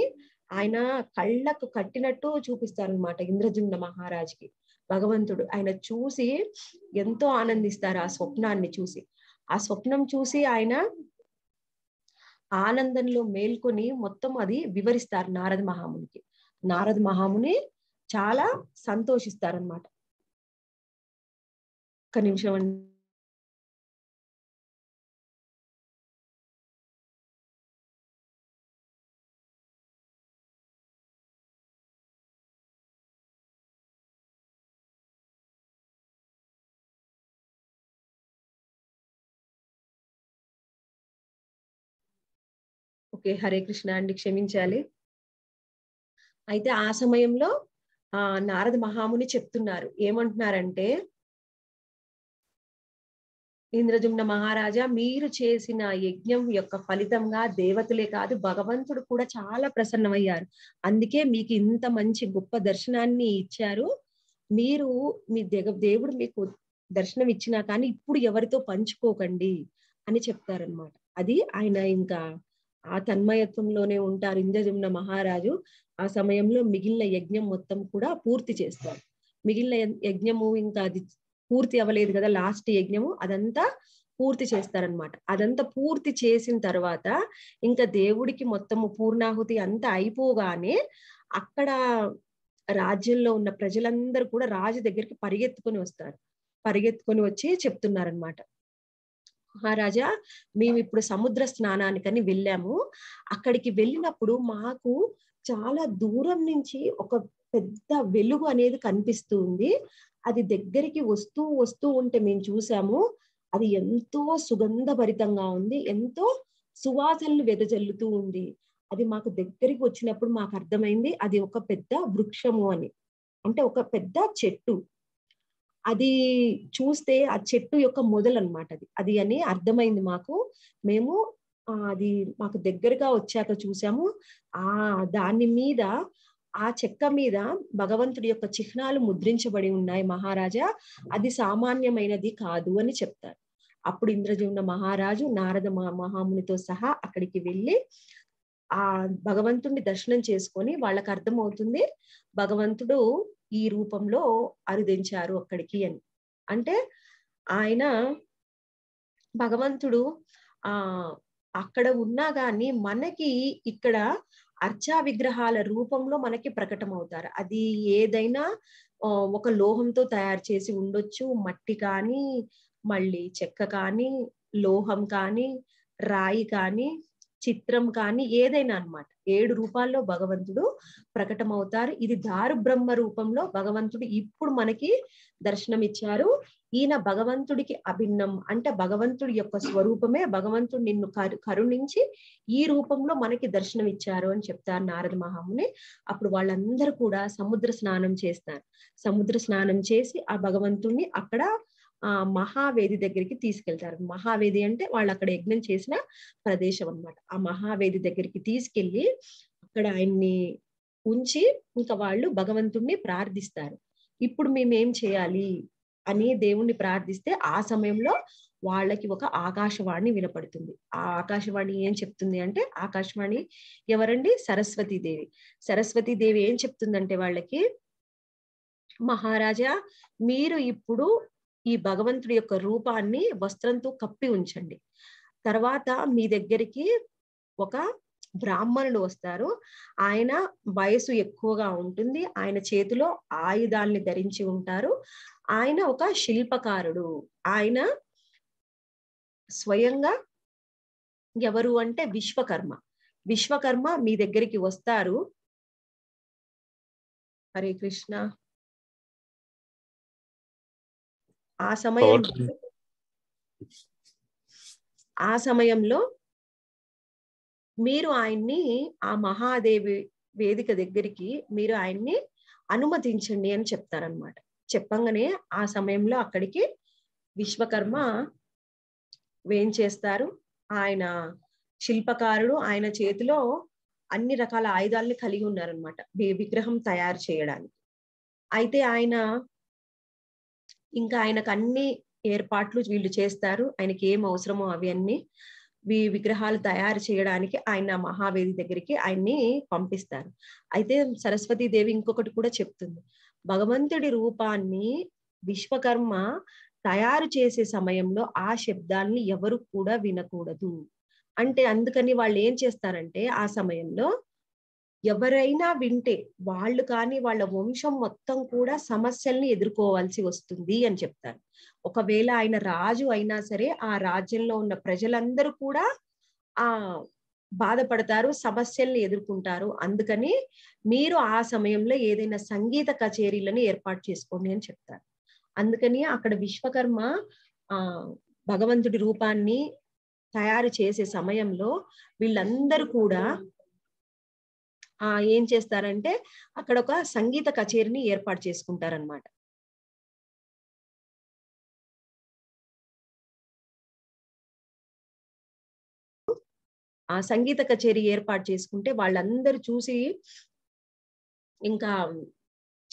Speaker 2: ఆయన కళ్ళకు కట్టినట్టు చూపిస్తారనమాట ఇంద్రజుమ్న మహారాజుకి భగవంతుడు ఆయన చూసి ఎంతో ఆనందిస్తారు ఆ స్వప్నాన్ని చూసి ఆ స్వప్నం చూసి ఆయన ఆనందంలో మేల్కొని మొత్తం అది వివరిస్తారు నారద మహామునికి నారద మహాముని చాలా
Speaker 1: సంతోషిస్తారనమాట ఒక్క నిమిషం అండి ఓకే హరే కృష్ణ అండి క్షమించాలి అయితే ఆ సమయంలో ఆ నారద
Speaker 2: మహాముని చెప్తున్నారు ఏమంటున్నారంటే ఇంద్రజుమ్న మహారాజా మీరు చేసిన యజ్ఞం యొక్క ఫలితంగా దేవతలే కాదు భగవంతుడు కూడా చాలా ప్రసన్నమయ్యారు అందుకే మీకు ఇంత మంచి గొప్ప దర్శనాన్ని ఇచ్చారు మీరు మీ దేగ దేవుడు మీకు దర్శనం ఇచ్చినా కానీ ఇప్పుడు ఎవరితో పంచుకోకండి అని చెప్తారనమాట అది ఆయన ఇంకా ఆ తన్మయత్వంలోనే ఉంటారు ఇంద్రజమున మహారాజు ఆ సమయంలో మిగిలిన యజ్ఞం మొత్తం కూడా పూర్తి చేస్తారు మిగిలిన యజ్ఞము ఇంకా అది పూర్తి అవ్వలేదు కదా లాస్ట్ యజ్ఞము అదంతా పూర్తి చేస్తారనమాట అదంతా పూర్తి చేసిన తర్వాత ఇంకా దేవుడికి మొత్తము పూర్ణాహుతి అంతా అయిపోగానే అక్కడ రాజ్యంలో ఉన్న ప్రజలందరూ కూడా రాజు దగ్గరికి పరిగెత్తుకొని వస్తారు పరిగెత్తుకొని వచ్చి చెప్తున్నారనమాట మహారాజా మేము ఇప్పుడు సముద్ర స్నానానికని వెళ్ళాము అక్కడికి వెళ్ళినప్పుడు మాకు చాలా దూరం నుంచి ఒక పెద్ద వెలుగు అనేది కనిపిస్తుంది అది దగ్గరికి వస్తూ వస్తూ ఉంటే మేము చూసాము అది ఎంతో సుగంధభరితంగా ఉంది ఎంతో సువాసనలు వెదజల్లుతూ ఉంది అది మాకు దగ్గరికి వచ్చినప్పుడు మాకు అర్థమైంది అది ఒక పెద్ద వృక్షము అని అంటే ఒక పెద్ద చెట్టు అది చూస్తే ఆ చెట్టు యొక్క మొదలు అనమాట అది అది అని అర్థమైంది మాకు మేము అది మాకు దగ్గరగా వచ్చాక చూసాము ఆ దాని మీద ఆ చెక్క మీద భగవంతుడి యొక్క చిహ్నాలు ముద్రించబడి ఉన్నాయి మహారాజా అది సామాన్యమైనది కాదు అని చెప్తారు అప్పుడు ఇంద్రజీవున మహారాజు నారద మహామునితో సహా అక్కడికి వెళ్ళి ఆ భగవంతుడిని దర్శనం చేసుకొని వాళ్ళకి అర్థమవుతుంది భగవంతుడు ఈ రూపంలో అరుదించారు అక్కడికి అని అంటే ఆయన భగవంతుడు ఆ అక్కడ ఉన్నా గాని మనకి ఇక్కడ అర్చా విగ్రహాల రూపంలో మనకి ప్రకటం అవుతారు అది ఏదైనా ఒక లోహంతో తయారు చేసి ఉండొచ్చు మట్టి కానీ మళ్ళీ చెక్క కానీ లోహం కానీ రాయి కానీ చిత్రం కానీ ఏదైనా అనమాట ఏడు రూపాల్లో భగవంతుడు ప్రకటమవుతారు ఇది దారు బ్రహ్మ రూపంలో భగవంతుడు ఇప్పుడు మనకి దర్శనం ఇచ్చారు ఈయన భగవంతుడికి అభిన్నం అంటే భగవంతుడి యొక్క స్వరూపమే భగవంతుడు నిన్ను కరుణించి ఈ రూపంలో మనకి దర్శనం ఇచ్చారు అని చెప్తారు నారద మహాముని అప్పుడు వాళ్ళందరూ కూడా సముద్ర స్నానం చేస్తారు సముద్ర స్నానం చేసి ఆ భగవంతుడిని అక్కడ ఆ మహావేది దగ్గరికి తీసుకెళ్తారు మహావేది అంటే వాళ్ళు అక్కడ యజ్ఞం చేసిన ప్రదేశం అనమాట ఆ మహావేది దగ్గరికి తీసుకెళ్లి అక్కడ ఆయన్ని ఉంచి ఇంకా వాళ్ళు భగవంతుణ్ణి ప్రార్థిస్తారు ఇప్పుడు మేమేం చేయాలి అని దేవుణ్ణి ప్రార్థిస్తే ఆ సమయంలో వాళ్ళకి ఒక ఆకాశవాణి వినపడుతుంది ఆ ఆకాశవాణి ఏం చెప్తుంది అంటే ఆకాశవాణి ఎవరండి సరస్వతీదేవి సరస్వతీదేవి ఏం చెప్తుందంటే వాళ్ళకి మహారాజా మీరు ఇప్పుడు ఈ భగవంతుడి యొక్క రూపాన్ని వస్త్రంతో కప్పి ఉంచండి తర్వాత మీ దగ్గరికి ఒక బ్రాహ్మణుడు వస్తారు ఆయన వయసు ఎక్కువగా ఉంటుంది ఆయన చేతిలో ఆయుధాల్ని ధరించి ఉంటారు ఆయన ఒక శిల్పకారుడు ఆయన
Speaker 1: స్వయంగా ఎవరు అంటే విశ్వకర్మ విశ్వకర్మ మీ దగ్గరికి వస్తారు హరే కృష్ణ ఆ సమయం ఆ సమయంలో మీరు ఆయన్ని
Speaker 2: ఆ మహాదేవి వేదిక దగ్గరికి మీరు ఆయన్ని అనుమతించండి అని చెప్తారనమాట చెప్పంగానే ఆ సమయంలో అక్కడికి విశ్వకర్మ వేయించేస్తారు ఆయన శిల్పకారుడు ఆయన చేతిలో అన్ని రకాల ఆయుధాలని కలిగి ఉన్నారనమాట విగ్రహం తయారు చేయడానికి అయితే ఆయన ఇంకా ఆయనకు అన్ని ఏర్పాట్లు వీళ్ళు చేస్తారు ఆయనకి ఏం అవసరమో అవన్నీ ఈ విగ్రహాలు తయారు చేయడానికి ఆయన మహావేది దగ్గరికి ఆయన్ని పంపిస్తారు అయితే సరస్వతి దేవి ఇంకొకటి కూడా చెప్తుంది భగవంతుడి రూపాన్ని విశ్వకర్మ తయారు చేసే సమయంలో ఆ శబ్దాన్ని ఎవరు కూడా వినకూడదు అంటే అందుకని వాళ్ళు ఏం చేస్తారంటే ఆ సమయంలో ఎవరైనా వింటే వాళ్ళు కానీ వాళ్ళ వంశం మొత్తం కూడా సమస్యల్ని ఎదుర్కోవాల్సి వస్తుంది అని చెప్తారు ఒకవేళ ఆయన రాజు అయినా సరే ఆ రాజ్యంలో ఉన్న ప్రజలందరూ కూడా ఆ బాధపడతారు సమస్యల్ని ఎదుర్కొంటారు అందుకని మీరు ఆ సమయంలో ఏదైనా సంగీత కచేరీలను ఏర్పాటు చేసుకోండి అని చెప్తారు అందుకని అక్కడ విశ్వకర్మ ఆ భగవంతుడి రూపాన్ని తయారు చేసే సమయంలో వీళ్ళందరూ కూడా
Speaker 1: ఆ ఏం చేస్తారంటే అక్కడ ఒక సంగీత కచేరీని ఏర్పాటు చేసుకుంటారనమాట ఆ సంగీత కచేరీ ఏర్పాటు చేసుకుంటే వాళ్ళందరూ చూసి ఇంకా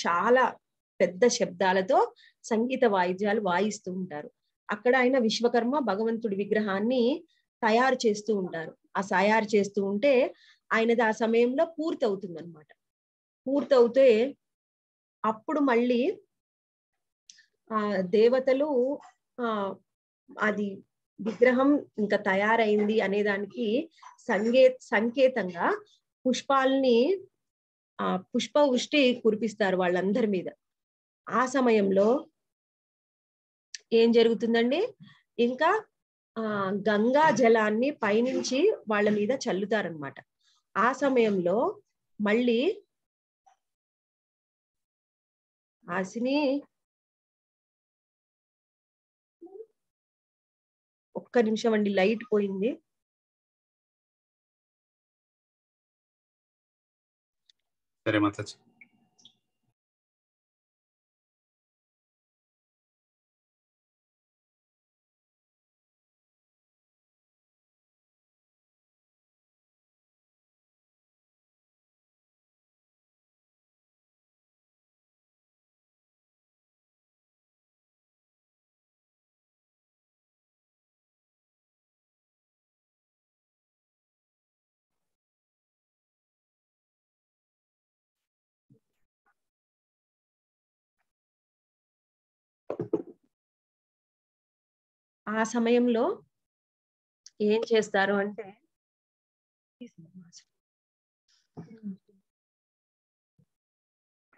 Speaker 1: చాలా
Speaker 2: పెద్ద శబ్దాలతో సంగీత వాయిద్యాలు వాయిస్తూ ఉంటారు అక్కడ ఆయన విశ్వకర్మ భగవంతుడి విగ్రహాన్ని తయారు చేస్తూ ఉంటారు ఆ తయారు చేస్తూ ఉంటే ఆయనది ఆ సమయంలో పూర్తి అవుతుంది అనమాట పూర్తి అవుతే అప్పుడు మళ్ళీ ఆ దేవతలు ఆ అది విగ్రహం ఇంకా తయారైంది అనేదానికి సంకే సంకేతంగా పుష్పాలని ఆ పుష్ప వృష్టి కురిపిస్తారు వాళ్ళందరి మీద ఆ సమయంలో ఏం జరుగుతుందండి ఇంకా ఆ గంగా జలాన్ని పైనుంచి వాళ్ళ మీద చల్లుతారనమాట ఆ
Speaker 1: సమయంలో మళ్ళీ ఆశిని ఒక్క నిమిషం అండి లైట్ పోయింది సరే మాతాజీ ఆ సమయంలో ఏం చేస్తారు అంటే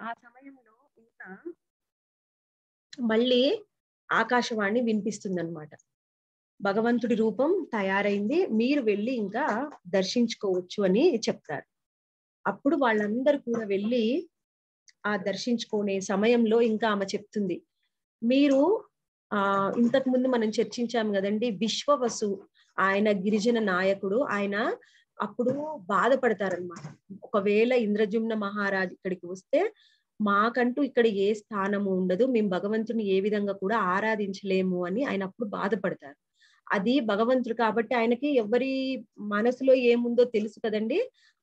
Speaker 1: ఆ సమయంలో ఇంకా మళ్ళీ ఆకాశవాణి వినిపిస్తుంది అనమాట
Speaker 2: భగవంతుడి రూపం తయారైంది మీరు వెళ్ళి ఇంకా దర్శించుకోవచ్చు అని చెప్తారు అప్పుడు వాళ్ళందరూ కూడా వెళ్ళి ఆ దర్శించుకునే సమయంలో ఇంకా ఆమె చెప్తుంది మీరు ఆ ఇంతకు ముందు మనం చర్చించాము కదండి విశ్వవసు ఆయన గిరిజన నాయకుడు ఆయన అప్పుడు బాధపడతారనమాట ఒకవేళ ఇంద్రజుమ్న మహారాజ్ ఇక్కడికి వస్తే మాకంటూ ఇక్కడ ఏ స్థానము ఉండదు మేము భగవంతుని ఏ విధంగా కూడా ఆరాధించలేము అని ఆయన అప్పుడు బాధపడతారు అది భగవంతుడు కాబట్టి ఆయనకి ఎవరి మనసులో ఏముందో తెలుసు కదండి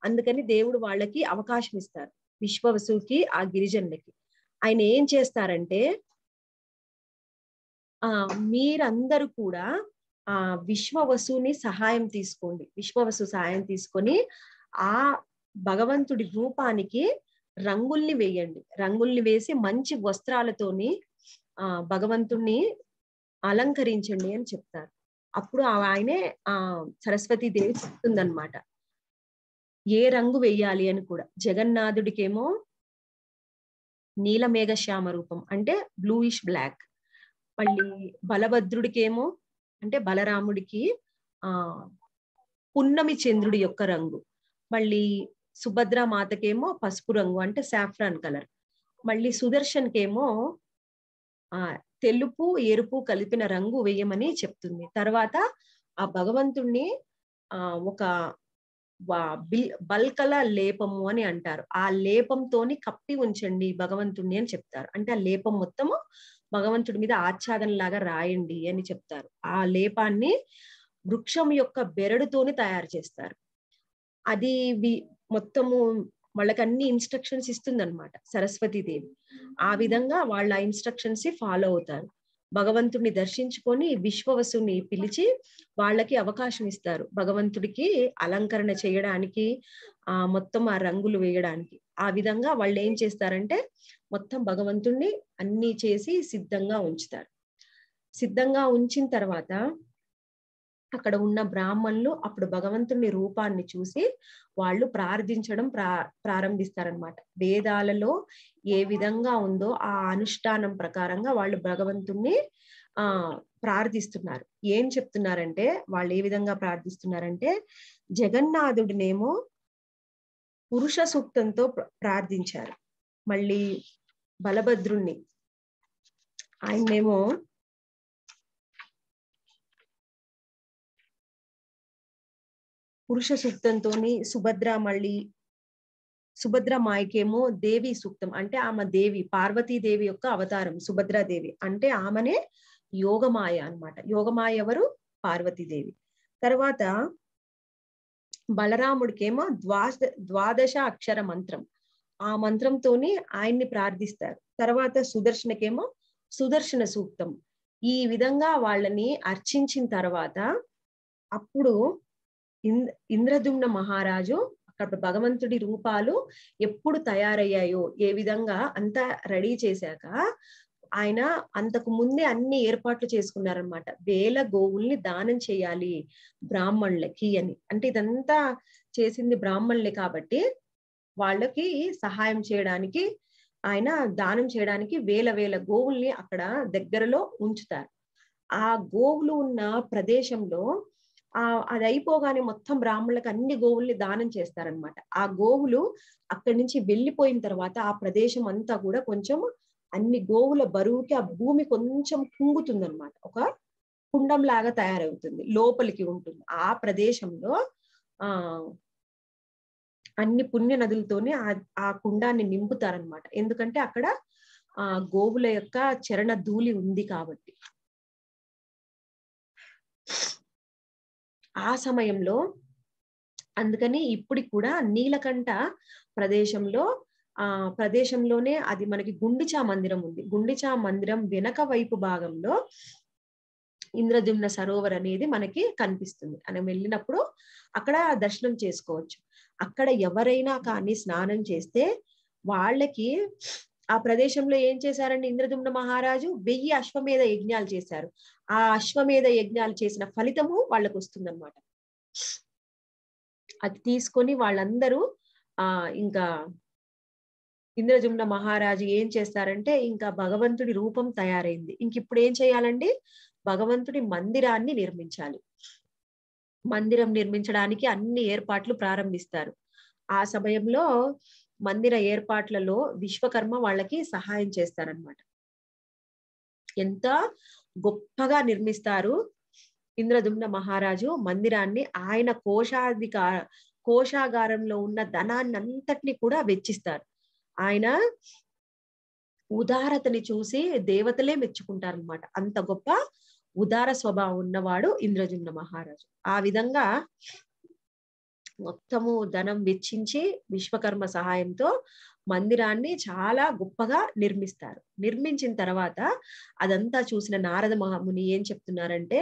Speaker 2: అందుకని దేవుడు వాళ్ళకి అవకాశం ఇస్తారు విశ్వవసుకి ఆ గిరిజనులకి ఆయన ఏం చేస్తారంటే ఆ మీరందరూ కూడా ఆ విశ్వవసుని సహాయం తీసుకోండి విశ్వవసు సహాయం తీసుకొని ఆ భగవంతుడి రూపానికి రంగుల్ని వేయండి రంగుల్ని వేసి మంచి వస్త్రాలతోని ఆ భగవంతుణ్ణి అలంకరించండి అని చెప్తారు అప్పుడు ఆయనే ఆ సరస్వతి దేవి చెప్తుందనమాట ఏ రంగు వేయాలి అని కూడా జగన్నాథుడికేమో నీలమేఘ శ్యామ రూపం అంటే బ్లూయిష్ బ్లాక్ మళ్ళీ బలభద్రుడికేమో అంటే బలరాముడికి ఆ పున్నమి చంద్రుడి యొక్క రంగు మళ్ళీ సుభద్ర మాతకేమో పసుపు రంగు అంటే సాఫ్రాన్ కలర్ మళ్ళీ సుదర్శన్కేమో ఆ తెలుపు ఎరుపు కలిపిన రంగు వేయమని చెప్తుంది తర్వాత ఆ భగవంతుణ్ణి ఆ ఒక బల్కల లేపము అని అంటారు ఆ లేపంతోని కప్పి ఉంచండి భగవంతుణ్ణి అని చెప్తారు అంటే ఆ లేపం మొత్తము భగవంతుడి మీద ఆచ్ఛాదన లాగా రాయండి అని చెప్తారు ఆ లేపాన్ని వృక్షం యొక్క బెరడుతోని తయారు చేస్తారు అది మొత్తము వాళ్ళకి అన్ని ఇన్స్ట్రక్షన్స్ ఇస్తుంది అనమాట సరస్వతీదేవి ఆ విధంగా వాళ్ళ ఇన్స్ట్రక్షన్స్ ఫాలో అవుతారు భగవంతుడిని దర్శించుకొని విశ్వవసుని పిలిచి వాళ్ళకి అవకాశం ఇస్తారు భగవంతుడికి అలంకరణ చేయడానికి ఆ మొత్తం ఆ రంగులు వేయడానికి ఆ విధంగా వాళ్ళు ఏం చేస్తారంటే మొత్తం భగవంతుణ్ణి అన్ని చేసి సిద్ధంగా ఉంచుతారు సిద్ధంగా ఉంచిన తర్వాత అక్కడ ఉన్న బ్రాహ్మణులు అప్పుడు భగవంతుని రూపాన్ని చూసి వాళ్ళు ప్రార్థించడం ప్రా ప్రారంభిస్తారనమాట వేదాలలో ఏ విధంగా ఉందో ఆ అనుష్ఠానం ప్రకారంగా వాళ్ళు భగవంతుణ్ణి ఆ ప్రార్థిస్తున్నారు ఏం చెప్తున్నారంటే వాళ్ళు ఏ విధంగా ప్రార్థిస్తున్నారంటే జగన్నాథుడినేమో పురుష సూక్తంతో ప్రార్థించారు మళ్ళీ బలభద్రుణ్ణి
Speaker 1: ఆయన్నేమో పురుష సూక్తంతో సుభద్ర మళ్ళీ
Speaker 2: సుభద్ర మాయకేమో దేవి సూక్తం అంటే ఆమె దేవి పార్వతీదేవి యొక్క అవతారం సుభద్రాదేవి అంటే ఆమెనే యోగమాయ అనమాట యోగమాయ ఎవరు పార్వతీదేవి తర్వాత బలరాముడికేమో ద్వాద ద్వాదశ అక్షర మంత్రం ఆ మంత్రంతోని ఆయన్ని ప్రార్థిస్తారు తర్వాత సుదర్శనకేమో సుదర్శన సూక్తం ఈ విధంగా వాళ్ళని అర్చించిన తర్వాత అప్పుడు ఇంద్రదుమ్న మహారాజు అక్కడ భగవంతుడి రూపాలు ఎప్పుడు తయారయ్యాయో ఏ విధంగా అంతా రెడీ చేశాక ఆయన అంతకు ముందే అన్ని ఏర్పాట్లు చేసుకున్నారనమాట వేల గోవుల్ని దానం చేయాలి బ్రాహ్మణులకి అని అంటే ఇదంతా చేసింది బ్రాహ్మణులే కాబట్టి వాళ్ళకి సహాయం చేయడానికి ఆయన దానం చేయడానికి వేల వేల గోవుల్ని అక్కడ దగ్గరలో ఉంచుతారు ఆ గోవులు ఉన్న ప్రదేశంలో ఆ అది అయిపోగానే మొత్తం బ్రాహ్మణులకు అన్ని గోవుల్ని దానం చేస్తారనమాట ఆ గోవులు అక్కడి నుంచి వెళ్ళిపోయిన తర్వాత ఆ ప్రదేశం అంతా కూడా కొంచెం అన్ని గోవుల బరువుకి ఆ భూమి కొంచెం కుంగుతుందనమాట ఒక కుండం లాగా తయారవుతుంది లోపలికి ఉంటుంది ఆ ప్రదేశంలో ఆ అన్ని పుణ్య నదులతోనే ఆ ఆ కుండాన్ని నింపుతారనమాట ఎందుకంటే అక్కడ ఆ గోవుల యొక్క చరణ ధూళి ఉంది కాబట్టి ఆ సమయంలో అందుకని ఇప్పుడు కూడా నీలకంఠ ప్రదేశంలో ఆ ప్రదేశంలోనే అది మనకి గుండిచా మందిరం ఉంది గుండిచా మందిరం వెనక వైపు భాగంలో ఇంద్రదుమ్న సరోవర్ అనేది మనకి కనిపిస్తుంది మనం వెళ్ళినప్పుడు అక్కడ దర్శనం చేసుకోవచ్చు అక్కడ ఎవరైనా కానీ స్నానం చేస్తే వాళ్ళకి ఆ ప్రదేశంలో ఏం చేశారండి ఇంద్రదుమ్న మహారాజు వెయ్యి అశ్వమేధ యజ్ఞాలు చేశారు ఆ అశ్వమేధ యజ్ఞాలు చేసిన ఫలితము వాళ్ళకు వస్తుందన్నమాట అది తీసుకొని వాళ్ళందరూ ఆ ఇంకా ఇంద్రజుమ్న మహారాజు ఏం చేస్తారంటే ఇంకా భగవంతుడి రూపం తయారైంది ఇంక ఇప్పుడు ఏం చేయాలండి భగవంతుడి మందిరాన్ని నిర్మించాలి మందిరం నిర్మించడానికి అన్ని ఏర్పాట్లు ప్రారంభిస్తారు ఆ సమయంలో మందిర ఏర్పాట్లలో విశ్వకర్మ వాళ్ళకి సహాయం చేస్తారనమాట ఎంత గొప్పగా నిర్మిస్తారు ఇంద్రదుమ్న మహారాజు మందిరాన్ని ఆయన కోశాధికార కోశాగారంలో ఉన్న ధనాన్ని అంతటిని కూడా వెచ్చిస్తారు ఆయన ఉదారతని చూసి దేవతలే మెచ్చుకుంటారు అనమాట అంత గొప్ప ఉదార స్వభావం ఉన్నవాడు ఇంద్రజున్న మహారాజు ఆ విధంగా మొత్తము ధనం వెచ్చించి విశ్వకర్మ సహాయంతో మందిరాన్ని చాలా గొప్పగా నిర్మిస్తారు నిర్మించిన తర్వాత అదంతా చూసిన నారద మహాముని ఏం చెప్తున్నారంటే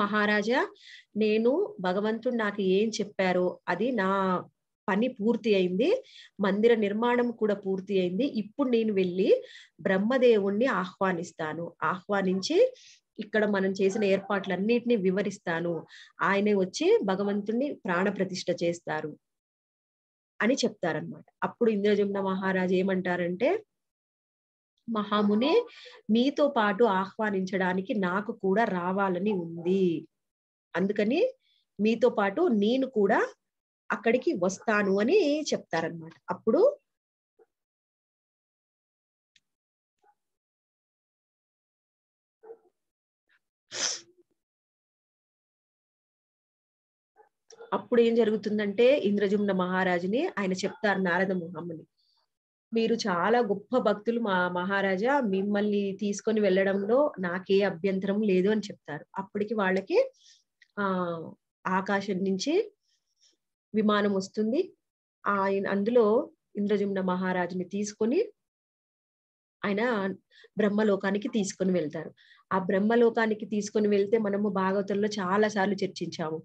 Speaker 2: మహారాజా నేను భగవంతుడు నాకు ఏం చెప్పారు అది నా పని పూర్తి అయింది మందిర నిర్మాణం కూడా పూర్తి అయింది ఇప్పుడు నేను వెళ్ళి బ్రహ్మదేవుణ్ణి ఆహ్వానిస్తాను ఆహ్వానించి ఇక్కడ మనం చేసిన ఏర్పాట్లన్నిటిని వివరిస్తాను ఆయనే వచ్చి భగవంతుణ్ణి ప్రాణ ప్రతిష్ఠ చేస్తారు అని చెప్తారనమాట అప్పుడు ఇంద్రజమున మహారాజు ఏమంటారంటే మహాముని మీతో పాటు ఆహ్వానించడానికి నాకు కూడా రావాలని ఉంది అందుకని మీతో పాటు నేను కూడా అక్కడికి
Speaker 1: వస్తాను అని చెప్తారనమాట అప్పుడు అప్పుడు ఏం జరుగుతుందంటే
Speaker 2: ఇంద్రజుమ్న మహారాజుని ఆయన చెప్తారు నారద ముహమ్మని మీరు చాలా గొప్ప భక్తులు మా మహారాజా మిమ్మల్ని తీసుకొని వెళ్ళడంలో నాకే అభ్యంతరం లేదు అని చెప్తారు అప్పటికి వాళ్ళకి ఆ ఆకాశం నుంచి విమానం వస్తుంది ఆయన అందులో ఇంద్రజుమ్న మహారాజుని తీసుకొని ఆయన బ్రహ్మలోకానికి తీసుకొని వెళ్తారు ఆ బ్రహ్మలోకానికి తీసుకొని వెళ్తే మనము భాగవతంలో చాలా సార్లు చర్చించాము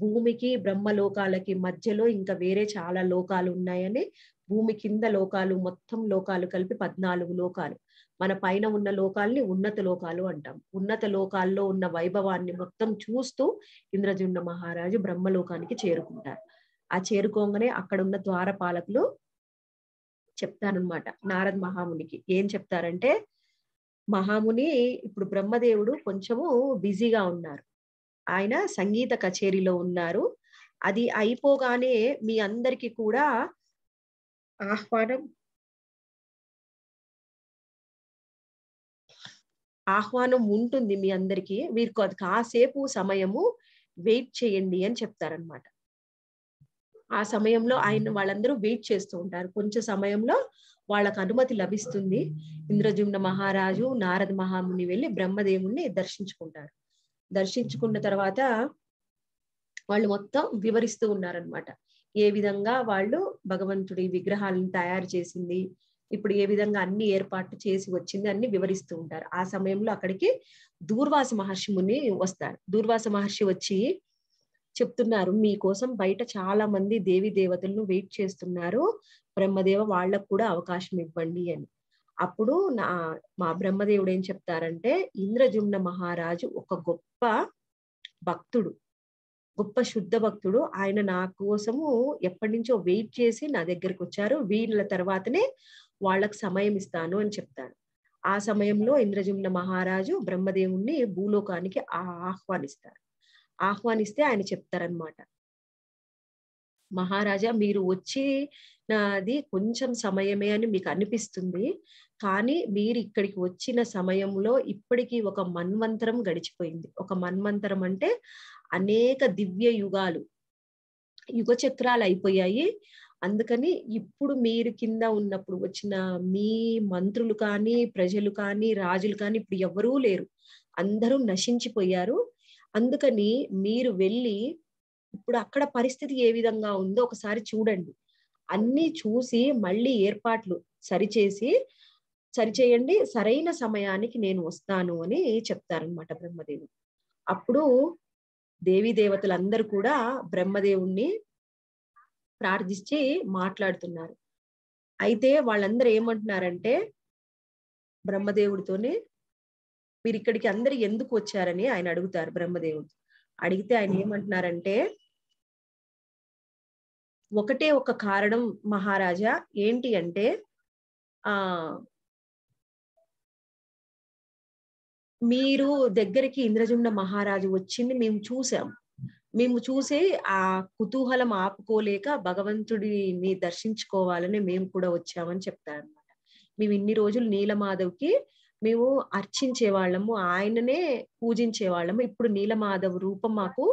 Speaker 2: భూమికి బ్రహ్మలోకాలకి మధ్యలో ఇంకా వేరే చాలా లోకాలు ఉన్నాయని భూమి కింద లోకాలు మొత్తం లోకాలు కలిపి పద్నాలుగు లోకాలు మన పైన ఉన్న లోకాల్ని ఉన్నత లోకాలు అంటాం ఉన్నత లోకాల్లో ఉన్న వైభవాన్ని మొత్తం చూస్తూ ఇంద్రజున్న మహారాజు బ్రహ్మలోకానికి చేరుకుంటారు ఆ చేరుకోగానే అక్కడ ఉన్న ద్వారపాలకులు చెప్తారనమాట నారద మహామునికి ఏం చెప్తారంటే మహాముని ఇప్పుడు బ్రహ్మదేవుడు కొంచెము బిజీగా ఉన్నారు ఆయన సంగీత కచేరీలో ఉన్నారు అది అయిపోగానే
Speaker 1: మీ అందరికీ కూడా ఆహ్వానం ఆహ్వానం ఉంటుంది మీ అందరికీ మీరు
Speaker 2: కాసేపు సమయము వెయిట్ చేయండి అని చెప్తారనమాట ఆ సమయంలో ఆయన వాళ్ళందరూ వెయిట్ చేస్తూ ఉంటారు కొంచెం సమయంలో వాళ్ళకు అనుమతి లభిస్తుంది ఇంద్రజుమ్న మహారాజు నారద మహాముని వెళ్ళి బ్రహ్మదేవుణ్ణి దర్శించుకుంటారు దర్శించుకున్న తర్వాత వాళ్ళు మొత్తం వివరిస్తూ ఉన్నారనమాట ఏ విధంగా వాళ్ళు భగవంతుడి విగ్రహాలను తయారు చేసింది ఇప్పుడు ఏ విధంగా అన్ని ఏర్పాట్లు చేసి వచ్చింది అన్ని వివరిస్తూ ఉంటారు ఆ సమయంలో అక్కడికి దూర్వాస మహర్షి ముని వస్తారు దూర్వాస మహర్షి వచ్చి చెప్తున్నారు మీకోసం బయట చాలా మంది దేవి దేవతలను వెయిట్ చేస్తున్నారు బ్రహ్మదేవ వాళ్ళకు కూడా అవకాశం ఇవ్వండి అని అప్పుడు నా మా బ్రహ్మదేవుడు ఏం చెప్తారంటే ఇంద్రజుమ్న మహారాజు ఒక గొప్ప భక్తుడు గొప్ప శుద్ధ భక్తుడు ఆయన నా కోసము ఎప్పటి నుంచో వెయిట్ చేసి నా దగ్గరకు వచ్చారు వీళ్ళ తర్వాతనే వాళ్ళకు సమయం ఇస్తాను అని చెప్తాడు ఆ సమయంలో ఇంద్రజుమ్న మహారాజు బ్రహ్మదేవుణ్ణి భూలోకానికి ఆహ్వానిస్తారు ఆహ్వానిస్తే ఆయన చెప్తారనమాట మహారాజా మీరు వచ్చినది కొంచెం సమయమే అని మీకు అనిపిస్తుంది కానీ మీరు ఇక్కడికి వచ్చిన సమయంలో ఇప్పటికీ ఒక మన్వంతరం గడిచిపోయింది ఒక మన్వంతరం అంటే అనేక దివ్య యుగాలు యుగ చక్రాలు అయిపోయాయి అందుకని ఇప్పుడు మీరు కింద ఉన్నప్పుడు వచ్చిన మీ మంత్రులు కానీ ప్రజలు కానీ రాజులు కానీ ఇప్పుడు ఎవరూ లేరు అందరూ నశించిపోయారు అందుకని మీరు వెళ్ళి ఇప్పుడు అక్కడ పరిస్థితి ఏ విధంగా ఉందో ఒకసారి చూడండి అన్ని చూసి మళ్ళీ ఏర్పాట్లు సరిచేసి సరిచేయండి సరైన సమయానికి నేను వస్తాను అని చెప్తారనమాట బ్రహ్మదేవి అప్పుడు దేవీ దేవతలందరూ కూడా బ్రహ్మదేవుణ్ణి ప్రార్థించి మాట్లాడుతున్నారు అయితే వాళ్ళందరూ ఏమంటున్నారంటే బ్రహ్మదేవుడితోనే మీరు ఇక్కడికి అందరు ఎందుకు వచ్చారని ఆయన అడుగుతారు బ్రహ్మదేవుడు అడిగితే ఆయన ఏమంటున్నారంటే ఒకటే ఒక కారణం మహారాజా ఏంటి అంటే ఆ మీరు దగ్గరికి ఇంద్రజుండ మహారాజు వచ్చింది మేము చూసాం మేము చూసే ఆ కుతూహలం ఆపుకోలేక భగవంతుడిని దర్శించుకోవాలని మేము కూడా వచ్చామని చెప్తారనమాట మేము ఇన్ని రోజులు నీలమాధవ్కి మేము అర్చించే వాళ్ళము ఆయననే పూజించే వాళ్ళము ఇప్పుడు నీలమాధవ్ రూపం మాకు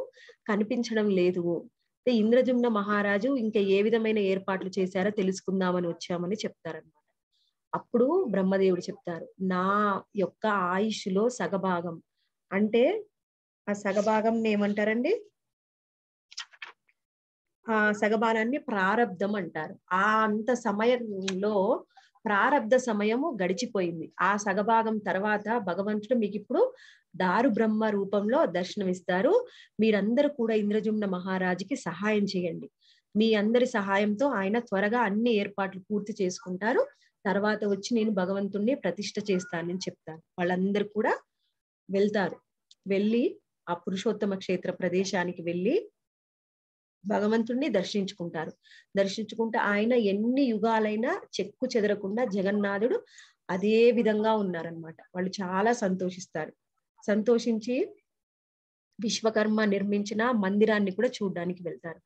Speaker 2: కనిపించడం లేదు ఇంద్రజుమ్న మహారాజు ఇంకా ఏ విధమైన ఏర్పాట్లు చేశారో తెలుసుకుందామని వచ్చామని చెప్తారనమాట అప్పుడు బ్రహ్మదేవుడు చెప్తారు నా యొక్క ఆయుష్లో సగభాగం అంటే ఆ సగభాగం ఏమంటారండి ఆ సగభాగాన్ని ప్రారంధం అంటారు ఆ అంత సమయంలో ప్రారంధ సమయము గడిచిపోయింది ఆ సగభాగం తర్వాత భగవంతుడు మీకు ఇప్పుడు దారు బ్రహ్మ రూపంలో దర్శనమిస్తారు మీరందరూ కూడా ఇంద్రజుమ్న మహారాజుకి సహాయం చేయండి మీ అందరి సహాయంతో ఆయన త్వరగా అన్ని ఏర్పాట్లు పూర్తి చేసుకుంటారు తర్వాత వచ్చి నేను భగవంతుణ్ణి ప్రతిష్ట చేస్తానని చెప్తాను వాళ్ళందరూ కూడా వెళ్తారు వెళ్ళి ఆ పురుషోత్తమ క్షేత్ర ప్రదేశానికి వెళ్ళి భగవంతుడిని దర్శించుకుంటారు దర్శించుకుంటే ఆయన ఎన్ని యుగాలైనా చెక్కు చెదరకుండా జగన్నాథుడు అదే విధంగా ఉన్నారనమాట వాళ్ళు చాలా సంతోషిస్తారు సంతోషించి విశ్వకర్మ నిర్మించిన మందిరాన్ని కూడా చూడడానికి వెళ్తారు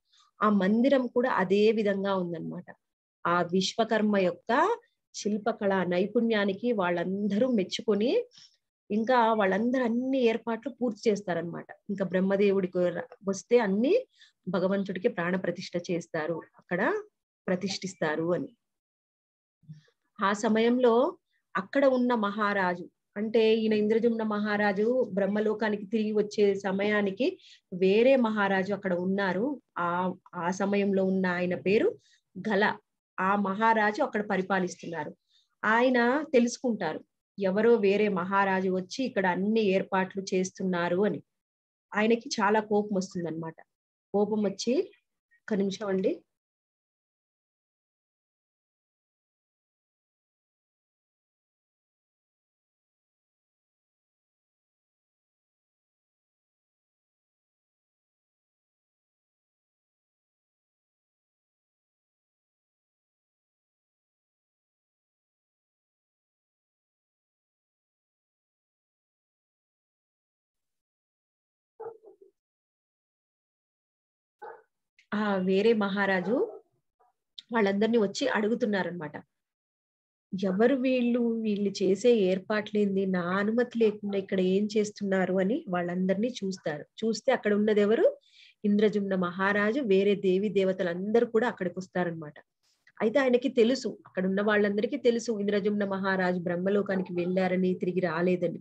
Speaker 2: ఆ మందిరం కూడా అదే విధంగా ఉందన్నమాట ఆ విశ్వకర్మ యొక్క శిల్పకళ నైపుణ్యానికి వాళ్ళందరూ మెచ్చుకొని ఇంకా వాళ్ళందరూ అన్ని ఏర్పాట్లు పూర్తి చేస్తారనమాట ఇంకా బ్రహ్మదేవుడికి వస్తే అన్ని భగవంతుడికి ప్రాణ ప్రతిష్ఠ చేస్తారు అక్కడ ప్రతిష్ఠిస్తారు అని ఆ సమయంలో అక్కడ ఉన్న మహారాజు అంటే ఈయన ఇంద్రజుమ్న మహారాజు బ్రహ్మలోకానికి తిరిగి వచ్చే సమయానికి వేరే మహారాజు అక్కడ ఉన్నారు ఆ ఆ సమయంలో ఉన్న ఆయన పేరు గల ఆ మహారాజు అక్కడ పరిపాలిస్తున్నారు ఆయన తెలుసుకుంటారు ఎవరో వేరే మహారాజు వచ్చి ఇక్కడ అన్ని ఏర్పాట్లు చేస్తున్నారు అని
Speaker 1: ఆయనకి చాలా కోపం వస్తుందన్నమాట కోపం వచ్చి ఒక నిమిషం అండి ఆ వేరే మహారాజు వాళ్ళందరినీ వచ్చి అడుగుతున్నారనమాట ఎవరు వీళ్ళు
Speaker 2: వీళ్ళు చేసే ఏర్పాట్లేంది నా అనుమతి లేకుండా ఇక్కడ ఏం చేస్తున్నారు అని వాళ్ళందరినీ చూస్తారు చూస్తే అక్కడ ఉన్నది ఎవరు ఇంద్రజుమ్న మహారాజు వేరే దేవి దేవతలందరూ కూడా అక్కడికి వస్తారనమాట అయితే ఆయనకి తెలుసు అక్కడ ఉన్న వాళ్ళందరికీ తెలుసు ఇంద్రజుమ్న మహారాజు బ్రహ్మలోకానికి వెళ్ళారని తిరిగి రాలేదని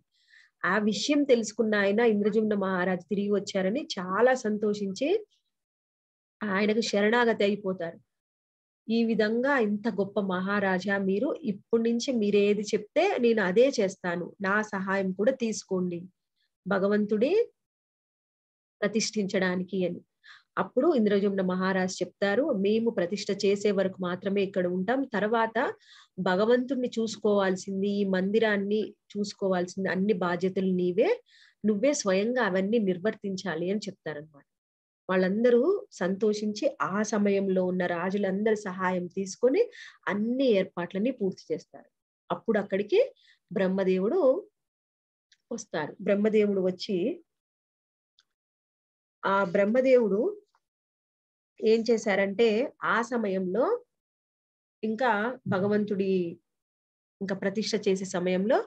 Speaker 2: ఆ విషయం తెలుసుకున్న ఆయన ఇంద్రజుమ్న మహారాజు తిరిగి వచ్చారని చాలా సంతోషించి ఆయనకు శరణాగతి అయిపోతారు ఈ విధంగా ఇంత గొప్ప మహారాజా మీరు ఇప్పటి నుంచి మీరేది చెప్తే నేను అదే చేస్తాను నా సహాయం కూడా తీసుకోండి భగవంతుడే ప్రతిష్ఠించడానికి అని అప్పుడు ఇంద్రజుమ్న మహారాజ్ చెప్తారు మేము ప్రతిష్ట చేసే వరకు మాత్రమే ఇక్కడ ఉంటాం తర్వాత భగవంతుణ్ణి చూసుకోవాల్సింది ఈ మందిరాన్ని చూసుకోవాల్సింది అన్ని బాధ్యతలు నీవే నువ్వే స్వయంగా అవన్నీ నిర్వర్తించాలి అని చెప్తారనమాట వాళ్ళందరూ సంతోషించి ఆ సమయంలో ఉన్న రాజులందరి సహాయం తీసుకొని అన్ని ఏర్పాట్లని పూర్తి చేస్తారు అప్పుడు అక్కడికి బ్రహ్మదేవుడు వస్తారు బ్రహ్మదేవుడు వచ్చి ఆ బ్రహ్మదేవుడు ఏం చేశారంటే ఆ సమయంలో ఇంకా భగవంతుడి ఇంకా ప్రతిష్ట చేసే సమయంలో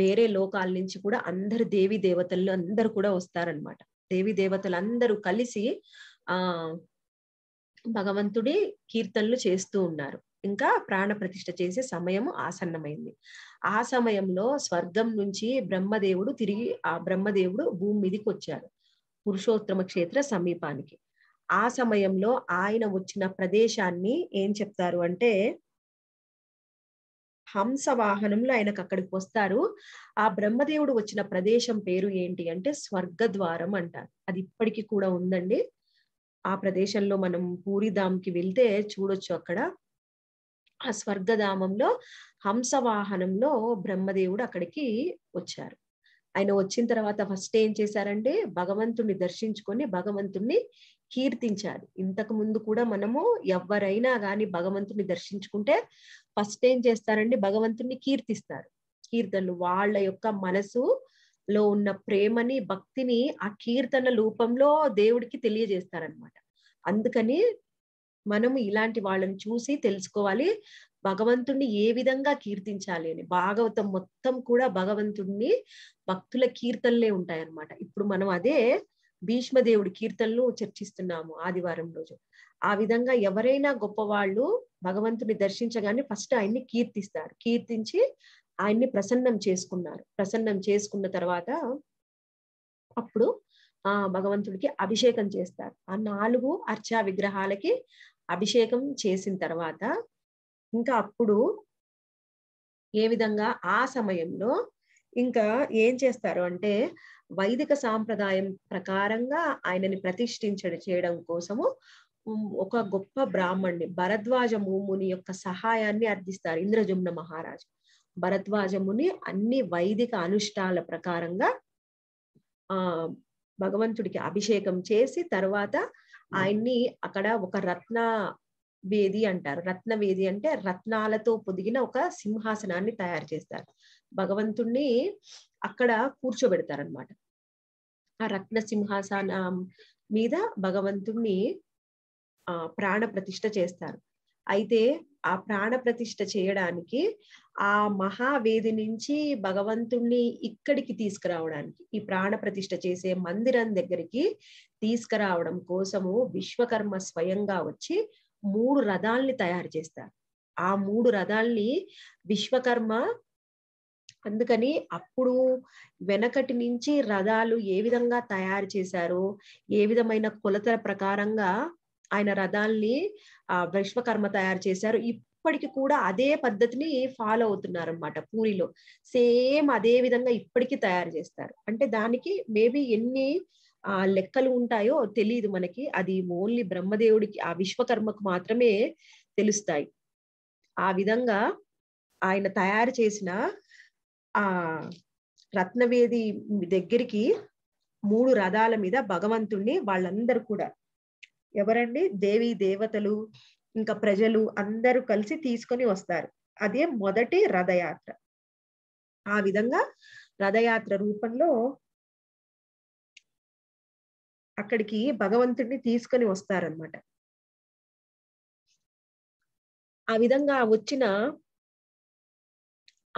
Speaker 2: వేరే లోకాల నుంచి కూడా అందరు దేవి దేవతల్లో అందరు కూడా వస్తారనమాట దేవి దేవతలందరూ కలిసి ఆ భగవంతుడి కీర్తనలు చేస్తూ ఉన్నారు ఇంకా ప్రాణ ప్రతిష్ఠ చేసే సమయం ఆసన్నమైంది ఆ సమయంలో స్వర్గం నుంచి బ్రహ్మదేవుడు తిరిగి ఆ బ్రహ్మదేవుడు భూమి మీదకి వచ్చాడు పురుషోత్తమ క్షేత్ర సమీపానికి ఆ సమయంలో ఆయన వచ్చిన ప్రదేశాన్ని ఏం చెప్తారు అంటే హంస వాహనంలో ఆయనకు అక్కడికి వస్తారు ఆ బ్రహ్మదేవుడు వచ్చిన ప్రదేశం పేరు ఏంటి అంటే స్వర్గద్వారం అంటారు అది ఇప్పటికీ కూడా ఉందండి ఆ ప్రదేశంలో మనం పూరిధామ్కి వెళ్తే చూడొచ్చు అక్కడ ఆ స్వర్గధామంలో హంస వాహనంలో బ్రహ్మదేవుడు అక్కడికి వచ్చారు ఆయన వచ్చిన తర్వాత ఫస్ట్ ఏం చేశారంటే భగవంతుణ్ణి దర్శించుకొని భగవంతుణ్ణి కీర్తించారు ఇంతకు ముందు కూడా మనము ఎవరైనా గాని భగవంతుని దర్శించుకుంటే ఫస్ట్ ఏం చేస్తారండి భగవంతుని కీర్తిస్తారు కీర్తనలు వాళ్ళ యొక్క మనసు లో ఉన్న ప్రేమని భక్తిని ఆ కీర్తన రూపంలో దేవుడికి తెలియజేస్తారనమాట అందుకని మనము ఇలాంటి వాళ్ళని చూసి తెలుసుకోవాలి భగవంతుణ్ణి ఏ విధంగా కీర్తించాలి అని భాగవతం మొత్తం కూడా భగవంతుణ్ణి భక్తుల కీర్తనలే ఉంటాయన్నమాట ఇప్పుడు మనం అదే భీష్మదేవుడి కీర్తనలు చర్చిస్తున్నాము ఆదివారం రోజు ఆ విధంగా ఎవరైనా గొప్పవాళ్ళు భగవంతుని దర్శించగానే ఫస్ట్ ఆయన్ని కీర్తిస్తారు కీర్తించి ఆయన్ని ప్రసన్నం చేసుకున్నారు ప్రసన్నం చేసుకున్న తర్వాత అప్పుడు ఆ భగవంతుడికి అభిషేకం చేస్తారు ఆ నాలుగు అర్చా విగ్రహాలకి అభిషేకం చేసిన తర్వాత ఇంకా అప్పుడు ఏ విధంగా ఆ సమయంలో ఇంకా ఏం చేస్తారు అంటే వైదిక సాంప్రదాయం ప్రకారంగా ఆయనని ప్రతిష్ఠించడం చేయడం కోసము ఒక గొప్ప బ్రాహ్మణ్ణి భరద్వాజ ముని యొక్క సహాయాన్ని అర్థిస్తారు ఇంద్రజుమ్న మహారాజు భరద్వాజ ముని అన్ని వైదిక అనుష్ఠాల ప్రకారంగా ఆ భగవంతుడికి అభిషేకం చేసి తర్వాత ఆయన్ని అక్కడ ఒక రత్న వేది అంటారు రత్న వేది అంటే రత్నాలతో పొదిగిన ఒక సింహాసనాన్ని తయారు చేస్తారు భగవంతుణ్ణి అక్కడ కూర్చోబెడతారనమాట ఆ రత్న సింహాసనం మీద భగవంతుణ్ణి ప్రాణ ప్రతిష్ఠ చేస్తారు అయితే ఆ ప్రాణ ప్రతిష్ఠ చేయడానికి ఆ మహావేది నుంచి భగవంతుణ్ణి ఇక్కడికి తీసుకురావడానికి ఈ ప్రాణ ప్రతిష్ఠ చేసే మందిరం దగ్గరికి తీసుకురావడం కోసము విశ్వకర్మ స్వయంగా వచ్చి మూడు రథాల్ని తయారు చేస్తారు ఆ మూడు రథాల్ని విశ్వకర్మ అందుకని అప్పుడు వెనకటి నుంచి రథాలు ఏ విధంగా తయారు చేశారో ఏ విధమైన కొలతల ప్రకారంగా ఆయన రథాల్ని ఆ విశ్వకర్మ తయారు చేశారు ఇప్పటికి కూడా అదే పద్ధతిని ఫాలో అవుతున్నారు అనమాట పూరిలో సేమ్ అదే విధంగా ఇప్పటికీ తయారు చేస్తారు అంటే దానికి మేబీ ఎన్ని ఆ లెక్కలు ఉంటాయో తెలియదు మనకి అది ఓన్లీ బ్రహ్మదేవుడికి ఆ విశ్వకర్మకు మాత్రమే తెలుస్తాయి ఆ విధంగా ఆయన తయారు చేసిన ఆ రత్నవేది దగ్గరికి మూడు రథాల మీద భగవంతుణ్ణి వాళ్ళందరూ కూడా ఎవరండి దేవి దేవతలు ఇంకా ప్రజలు అందరూ కలిసి తీసుకొని వస్తారు అదే మొదటి రథయాత్ర
Speaker 1: ఆ విధంగా రథయాత్ర రూపంలో అక్కడికి భగవంతుడిని తీసుకొని వస్తారనమాట ఆ విధంగా వచ్చిన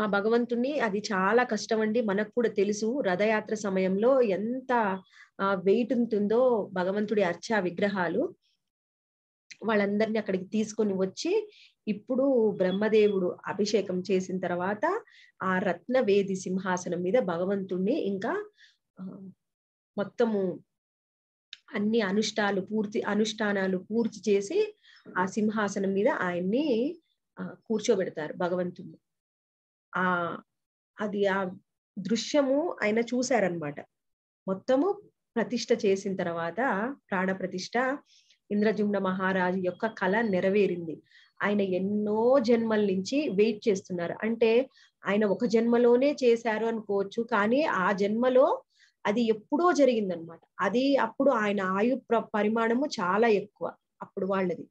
Speaker 1: ఆ భగవంతుణ్ణి
Speaker 2: అది చాలా కష్టం అండి మనకు కూడా తెలుసు రథయాత్ర సమయంలో ఎంత వెయిట్ ఉంటుందో భగవంతుడి అర్చ విగ్రహాలు వాళ్ళందరినీ అక్కడికి తీసుకొని వచ్చి ఇప్పుడు బ్రహ్మదేవుడు అభిషేకం చేసిన తర్వాత ఆ రత్న వేది సింహాసనం మీద భగవంతుణ్ణి ఇంకా మొత్తము అన్ని అనుష్ఠాలు పూర్తి అనుష్ఠానాలు పూర్తి చేసి ఆ సింహాసనం మీద ఆయన్ని కూర్చోబెడతారు భగవంతుణ్ణి ఆ అది ఆ దృశ్యము ఆయన చూశారనమాట మొత్తము ప్రతిష్ట చేసిన తర్వాత ప్రాణ ప్రతిష్ట ఇంద్రజుమ్న మహారాజు యొక్క కళ నెరవేరింది ఆయన ఎన్నో జన్మల నుంచి వెయిట్ చేస్తున్నారు అంటే ఆయన ఒక జన్మలోనే చేశారు అనుకోవచ్చు కానీ ఆ జన్మలో అది ఎప్పుడో జరిగిందనమాట అది అప్పుడు ఆయన ఆయు పరిమాణము చాలా ఎక్కువ అప్పుడు వాళ్ళది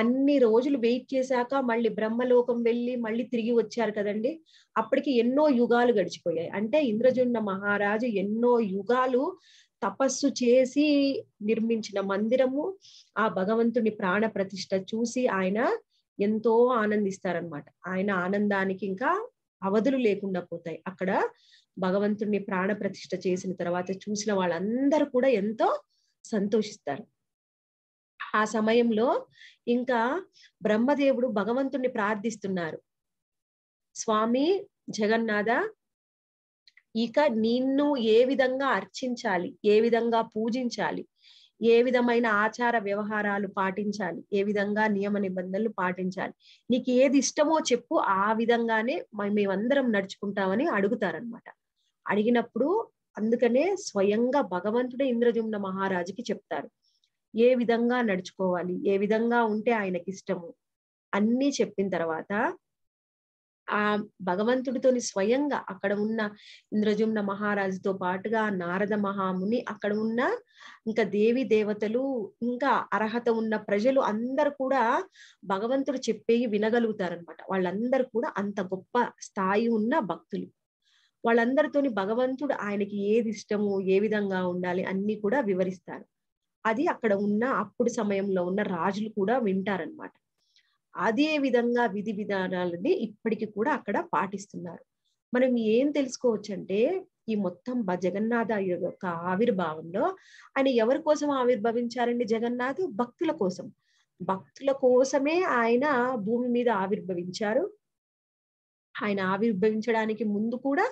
Speaker 2: అన్ని రోజులు వెయిట్ చేశాక మళ్ళీ బ్రహ్మలోకం వెళ్ళి మళ్ళీ తిరిగి వచ్చారు కదండి అప్పటికి ఎన్నో యుగాలు గడిచిపోయాయి అంటే ఇంద్రజున్న మహారాజు ఎన్నో యుగాలు తపస్సు చేసి నిర్మించిన మందిరము ఆ భగవంతుని ప్రాణ ప్రతిష్ట చూసి ఆయన ఎంతో ఆనందిస్తారనమాట ఆయన ఆనందానికి ఇంకా అవధులు లేకుండా పోతాయి అక్కడ భగవంతుడిని ప్రాణ ప్రతిష్ట చేసిన తర్వాత చూసిన వాళ్ళందరూ కూడా ఎంతో సంతోషిస్తారు ఆ సమయంలో ఇంకా బ్రహ్మదేవుడు భగవంతుణ్ణి ప్రార్థిస్తున్నారు స్వామి జగన్నాథ ఇక నిన్ను ఏ విధంగా అర్చించాలి ఏ విధంగా పూజించాలి ఏ విధమైన ఆచార వ్యవహారాలు పాటించాలి ఏ విధంగా నియమ నిబంధనలు పాటించాలి నీకు ఏది ఇష్టమో చెప్పు ఆ విధంగానే మేమందరం నడుచుకుంటామని అడుగుతారనమాట అడిగినప్పుడు అందుకనే స్వయంగా భగవంతుడే ఇంద్రజుమ్న మహారాజుకి చెప్తారు ఏ విధంగా నడుచుకోవాలి ఏ విధంగా ఉంటే ఆయనకి ఇష్టము అన్నీ చెప్పిన తర్వాత ఆ భగవంతుడితోని స్వయంగా అక్కడ ఉన్న ఇంద్రజుమ్న మహారాజుతో పాటుగా నారద మహాముని అక్కడ ఉన్న ఇంకా దేవి దేవతలు ఇంకా అర్హత ఉన్న ప్రజలు అందరు కూడా భగవంతుడు చెప్పేవి వినగలుగుతారనమాట వాళ్ళందరూ కూడా అంత గొప్ప స్థాయి ఉన్న భక్తులు వాళ్ళందరితోని భగవంతుడు ఆయనకి ఏది ఇష్టము ఏ విధంగా ఉండాలి అన్ని కూడా వివరిస్తారు అది అక్కడ ఉన్న అప్పుడు సమయంలో ఉన్న రాజులు కూడా వింటారనమాట అదే విధంగా విధి విధానాలని ఇప్పటికి కూడా అక్కడ పాటిస్తున్నారు మనం ఏం తెలుసుకోవచ్చంటే ఈ మొత్తం జగన్నాథ యొక్క ఆవిర్భావంలో ఆయన ఎవరి కోసం ఆవిర్భవించారండి జగన్నాథ్ భక్తుల కోసం భక్తుల కోసమే ఆయన భూమి మీద ఆవిర్భవించారు ఆయన ఆవిర్భవించడానికి ముందు కూడా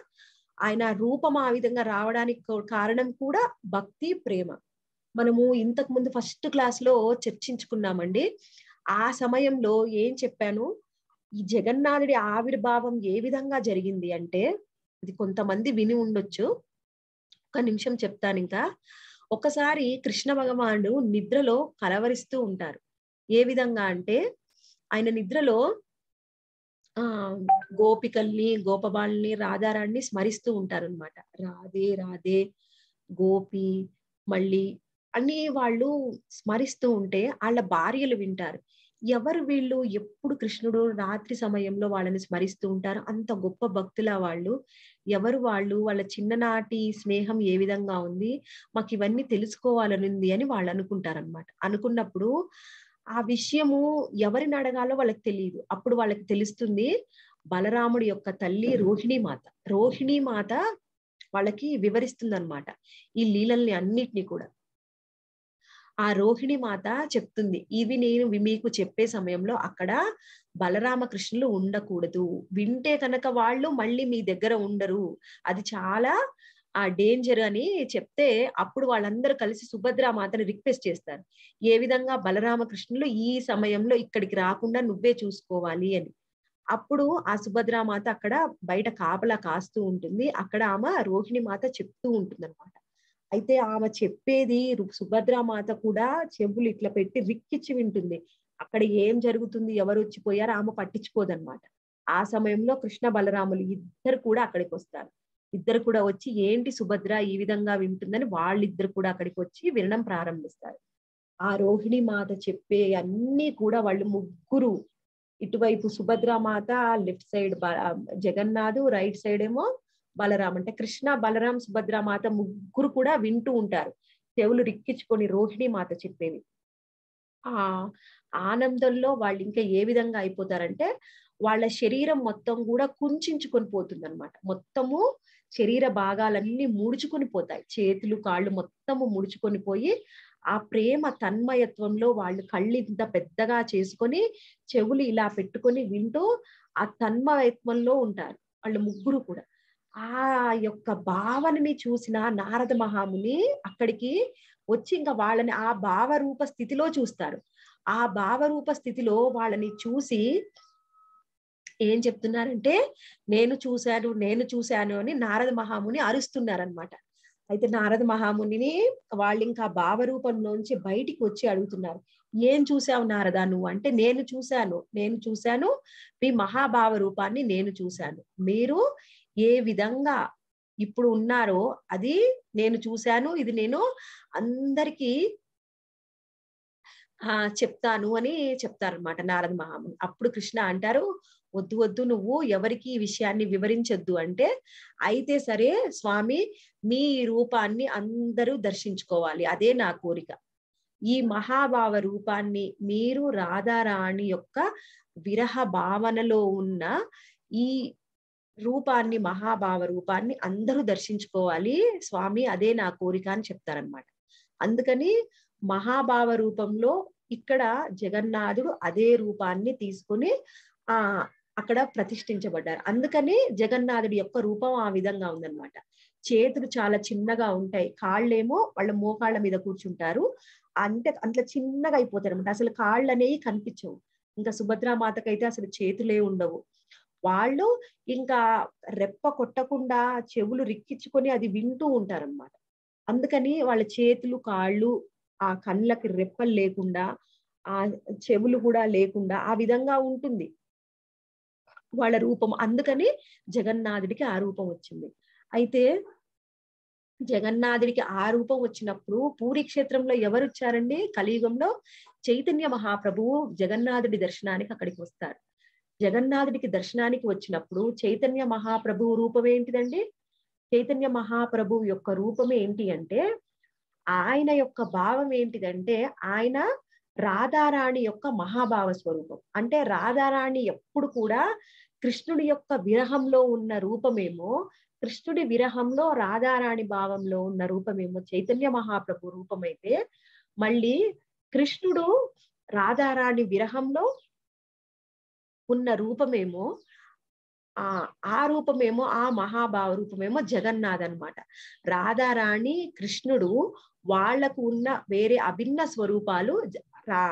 Speaker 2: ఆయన రూపం ఆ విధంగా రావడానికి కారణం కూడా భక్తి ప్రేమ మనము ఇంతకు ముందు ఫస్ట్ క్లాస్ లో చర్చించుకున్నామండి ఆ సమయంలో ఏం చెప్పాను ఈ జగన్నాథుడి ఆవిర్భావం ఏ విధంగా జరిగింది అంటే ఇది కొంతమంది విని ఉండొచ్చు ఒక నిమిషం చెప్తాను ఇంకా ఒకసారి కృష్ణ భగవానుడు నిద్రలో కలవరిస్తూ ఉంటారు ఏ విధంగా అంటే ఆయన నిద్రలో ఆ గోపికల్ని గోపబాల్ని రాధారాణ్ణి స్మరిస్తూ ఉంటారు అనమాట రాధే రాధే గోపి మళ్ళీ అని వాళ్ళు స్మరిస్తూ ఉంటే వాళ్ళ భార్యలు వింటారు ఎవరు వీళ్ళు ఎప్పుడు కృష్ణుడు రాత్రి సమయంలో వాళ్ళని స్మరిస్తూ ఉంటారు అంత గొప్ప భక్తుల వాళ్ళు ఎవరు వాళ్ళు వాళ్ళ చిన్ననాటి స్నేహం ఏ విధంగా ఉంది మాకు ఇవన్నీ తెలుసుకోవాలనుంది అని వాళ్ళు అనుకుంటారనమాట అనుకున్నప్పుడు ఆ విషయము ఎవరిని అడగాలో వాళ్ళకి తెలియదు అప్పుడు వాళ్ళకి తెలుస్తుంది బలరాముడి యొక్క తల్లి రోహిణీ మాత రోహిణీ మాత వాళ్ళకి వివరిస్తుంది అనమాట ఈ లీలల్ని అన్నిటినీ కూడా ఆ రోహిణి మాత చెప్తుంది ఇవి నేను మీకు చెప్పే సమయంలో అక్కడ బలరామకృష్ణులు ఉండకూడదు వింటే కనుక వాళ్ళు మళ్ళీ మీ దగ్గర ఉండరు అది చాలా ఆ డేంజర్ అని చెప్తే అప్పుడు వాళ్ళందరూ కలిసి సుభద్ర మాతను రిక్వెస్ట్ చేస్తారు ఏ విధంగా బలరామకృష్ణులు ఈ సమయంలో ఇక్కడికి రాకుండా నువ్వే చూసుకోవాలి అని అప్పుడు ఆ మాత అక్కడ బయట కాపలా కాస్తూ ఉంటుంది అక్కడ ఆమె రోహిణి మాత చెప్తూ ఉంటుంది అనమాట అయితే ఆమె చెప్పేది సుభద్రామాత కూడా చెవులు ఇట్లా పెట్టి రిక్కిచ్చి వింటుంది అక్కడ ఏం జరుగుతుంది ఎవరు వచ్చిపోయారు ఆమె పట్టించుకోదనమాట ఆ సమయంలో కృష్ణ బలరాములు ఇద్దరు కూడా అక్కడికి వస్తారు ఇద్దరు కూడా వచ్చి ఏంటి సుభద్ర ఈ విధంగా వింటుందని వాళ్ళిద్దరు కూడా అక్కడికి వచ్చి వినడం ప్రారంభిస్తారు ఆ రోహిణి మాత చెప్పే అన్ని కూడా వాళ్ళు ముగ్గురు ఇటువైపు సుభద్రామాత left side Jagannath right side ఏమో బలరాం అంటే కృష్ణ బలరాం సుభద్ర మాత ముగ్గురు కూడా వింటూ ఉంటారు చెవులు రిక్కించుకొని రోహిణి మాత చెప్పేది ఆ ఆనందంలో వాళ్ళు ఇంకా ఏ విధంగా అయిపోతారంటే వాళ్ళ శరీరం మొత్తం కూడా కుంచుకొని పోతుంది అనమాట మొత్తము శరీర భాగాలన్నీ ముడుచుకొని పోతాయి చేతులు కాళ్ళు మొత్తము ముడుచుకొని పోయి ఆ ప్రేమ తన్మయత్వంలో వాళ్ళు కళ్ళు ఇంత పెద్దగా చేసుకొని చెవులు ఇలా పెట్టుకొని వింటూ ఆ తన్మయత్వంలో ఉంటారు వాళ్ళు ముగ్గురు కూడా ఆ యొక్క భావనని చూసిన నారద మహాముని అక్కడికి వచ్చి ఇంకా వాళ్ళని ఆ భావరూప స్థితిలో చూస్తారు ఆ భావరూప స్థితిలో వాళ్ళని చూసి ఏం చెప్తున్నారంటే నేను చూశాను నేను చూశాను అని నారద మహాముని అరుస్తున్నారనమాట అయితే నారద మహామునిని వాళ్ళు ఇంకా భావరూపం నుంచి బయటికి వచ్చి అడుగుతున్నారు ఏం చూసావు నారద నువ్వు అంటే నేను చూశాను నేను చూశాను మీ మహాభావ రూపాన్ని నేను చూశాను మీరు ఏ విధంగా ఇప్పుడు ఉన్నారో అది నేను చూశాను ఇది నేను అందరికీ చెప్తాను అని అనమాట నారద మహాముని అప్పుడు కృష్ణ అంటారు వద్దు వద్దు నువ్వు ఎవరికి ఈ విషయాన్ని వివరించొద్దు అంటే అయితే సరే స్వామి మీ రూపాన్ని అందరూ దర్శించుకోవాలి అదే నా కోరిక ఈ మహాభావ రూపాన్ని మీరు రాధారాణి యొక్క విరహ భావనలో ఉన్న ఈ రూపాన్ని మహాభావ రూపాన్ని అందరూ దర్శించుకోవాలి స్వామి అదే నా కోరిక అని చెప్తారనమాట అందుకని మహాభావ రూపంలో ఇక్కడ జగన్నాథుడు అదే రూపాన్ని తీసుకుని ఆ అక్కడ ప్రతిష్ఠించబడ్డారు అందుకని జగన్నాథుడి యొక్క రూపం ఆ విధంగా ఉందన్నమాట చేతులు చాలా చిన్నగా ఉంటాయి కాళ్ళేమో వాళ్ళ మోకాళ్ళ మీద కూర్చుంటారు అంటే అంత చిన్నగా అయిపోతారు అనమాట అసలు కాళ్ళు అనేవి కనిపించవు ఇంకా సుభద్రామాతకైతే అసలు చేతులే ఉండవు వాళ్ళు ఇంకా రెప్ప కొట్టకుండా చెవులు రిక్కించుకొని అది వింటూ ఉంటారనమాట అందుకని వాళ్ళ చేతులు కాళ్ళు ఆ కళ్ళకి రెప్పలు లేకుండా ఆ చెవులు కూడా లేకుండా ఆ విధంగా ఉంటుంది వాళ్ళ రూపం అందుకని జగన్నాథుడికి ఆ రూపం వచ్చింది అయితే జగన్నాథుడికి ఆ రూపం వచ్చినప్పుడు పూరి క్షేత్రంలో ఎవరు వచ్చారండి కలియుగంలో చైతన్య మహాప్రభువు జగన్నాథుడి దర్శనానికి అక్కడికి వస్తారు జగన్నాథుడికి దర్శనానికి వచ్చినప్పుడు చైతన్య మహాప్రభువు రూపం ఏంటిదండి చైతన్య మహాప్రభువు యొక్క రూపం ఏంటి అంటే ఆయన యొక్క భావం ఏంటిదంటే ఆయన రాధారాణి యొక్క మహాభావ స్వరూపం అంటే రాధారాణి ఎప్పుడు కూడా కృష్ణుడి యొక్క విరహంలో ఉన్న రూపమేమో కృష్ణుడి విరహంలో రాధారాణి భావంలో ఉన్న రూపమేమో చైతన్య మహాప్రభు రూపమైతే మళ్ళీ కృష్ణుడు రాధారాణి విరహంలో ఉన్న రూపమేమో ఆ ఆ రూపమేమో ఆ మహాభావ రూపమేమో జగన్నాథ్ అనమాట రాధారాణి కృష్ణుడు వాళ్లకు ఉన్న వేరే అభిన్న స్వరూపాలు రా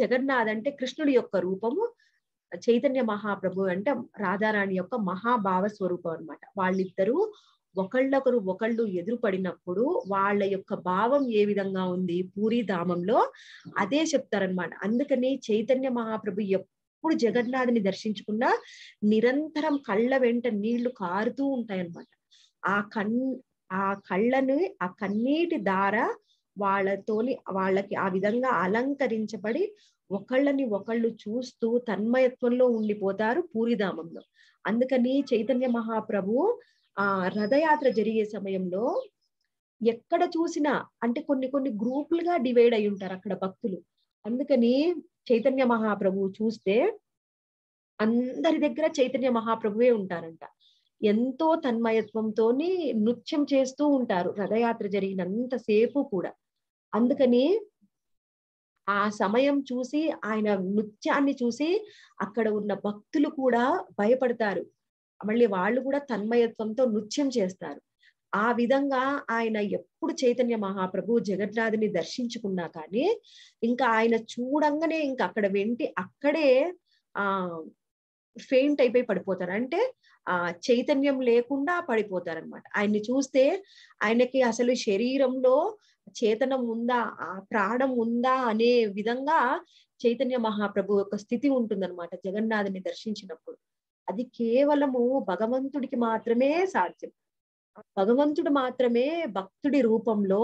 Speaker 2: జగన్నాథ్ అంటే కృష్ణుడి యొక్క రూపము చైతన్య మహాప్రభు అంటే రాధారాణి యొక్క మహాభావ స్వరూపం అనమాట వాళ్ళిద్దరూ ఒకళ్ళొకరు ఒకళ్ళు ఎదురుపడినప్పుడు వాళ్ళ యొక్క భావం ఏ విధంగా ఉంది పూరి ధామంలో అదే చెప్తారనమాట అందుకని చైతన్య మహాప్రభు ఎప్పుడు జగన్నాథిని దర్శించుకున్నా నిరంతరం కళ్ళ వెంట నీళ్లు కారుతూ ఉంటాయి అనమాట ఆ కన్ ఆ కళ్ళని ఆ కన్నీటి దార వాళ్ళతోని వాళ్ళకి ఆ విధంగా అలంకరించబడి ఒకళ్ళని ఒకళ్ళు చూస్తూ తన్మయత్వంలో ఉండిపోతారు పూరిధామంలో అందుకని చైతన్య మహాప్రభు ఆ రథయాత్ర జరిగే సమయంలో ఎక్కడ చూసినా అంటే కొన్ని కొన్ని గ్రూపులుగా డివైడ్ అయి ఉంటారు అక్కడ భక్తులు అందుకని చైతన్య మహాప్రభువు చూస్తే అందరి దగ్గర చైతన్య మహాప్రభువే ఉంటారంట ఎంతో తన్మయత్వంతోని నృత్యం చేస్తూ ఉంటారు రథయాత్ర జరిగినంతసేపు కూడా అందుకని ఆ సమయం చూసి ఆయన నృత్యాన్ని చూసి అక్కడ ఉన్న భక్తులు కూడా భయపడతారు మళ్ళీ వాళ్ళు కూడా తన్మయత్వంతో నృత్యం చేస్తారు ఆ విధంగా ఆయన ఎప్పుడు చైతన్య మహాప్రభు జగన్నాథుని దర్శించుకున్నా కానీ ఇంకా ఆయన చూడంగానే ఇంకా అక్కడ వెంటి అక్కడే ఆ ఫెయింట్ అయిపోయి పడిపోతారు అంటే ఆ చైతన్యం లేకుండా పడిపోతారు అనమాట ఆయన్ని చూస్తే ఆయనకి అసలు శరీరంలో చేతనం ఉందా ఆ ప్రాణం ఉందా అనే విధంగా చైతన్య మహాప్రభు యొక్క స్థితి ఉంటుందన్నమాట జగన్నాథుని దర్శించినప్పుడు అది కేవలము భగవంతుడికి మాత్రమే సాధ్యం భగవంతుడు మాత్రమే భక్తుడి రూపంలో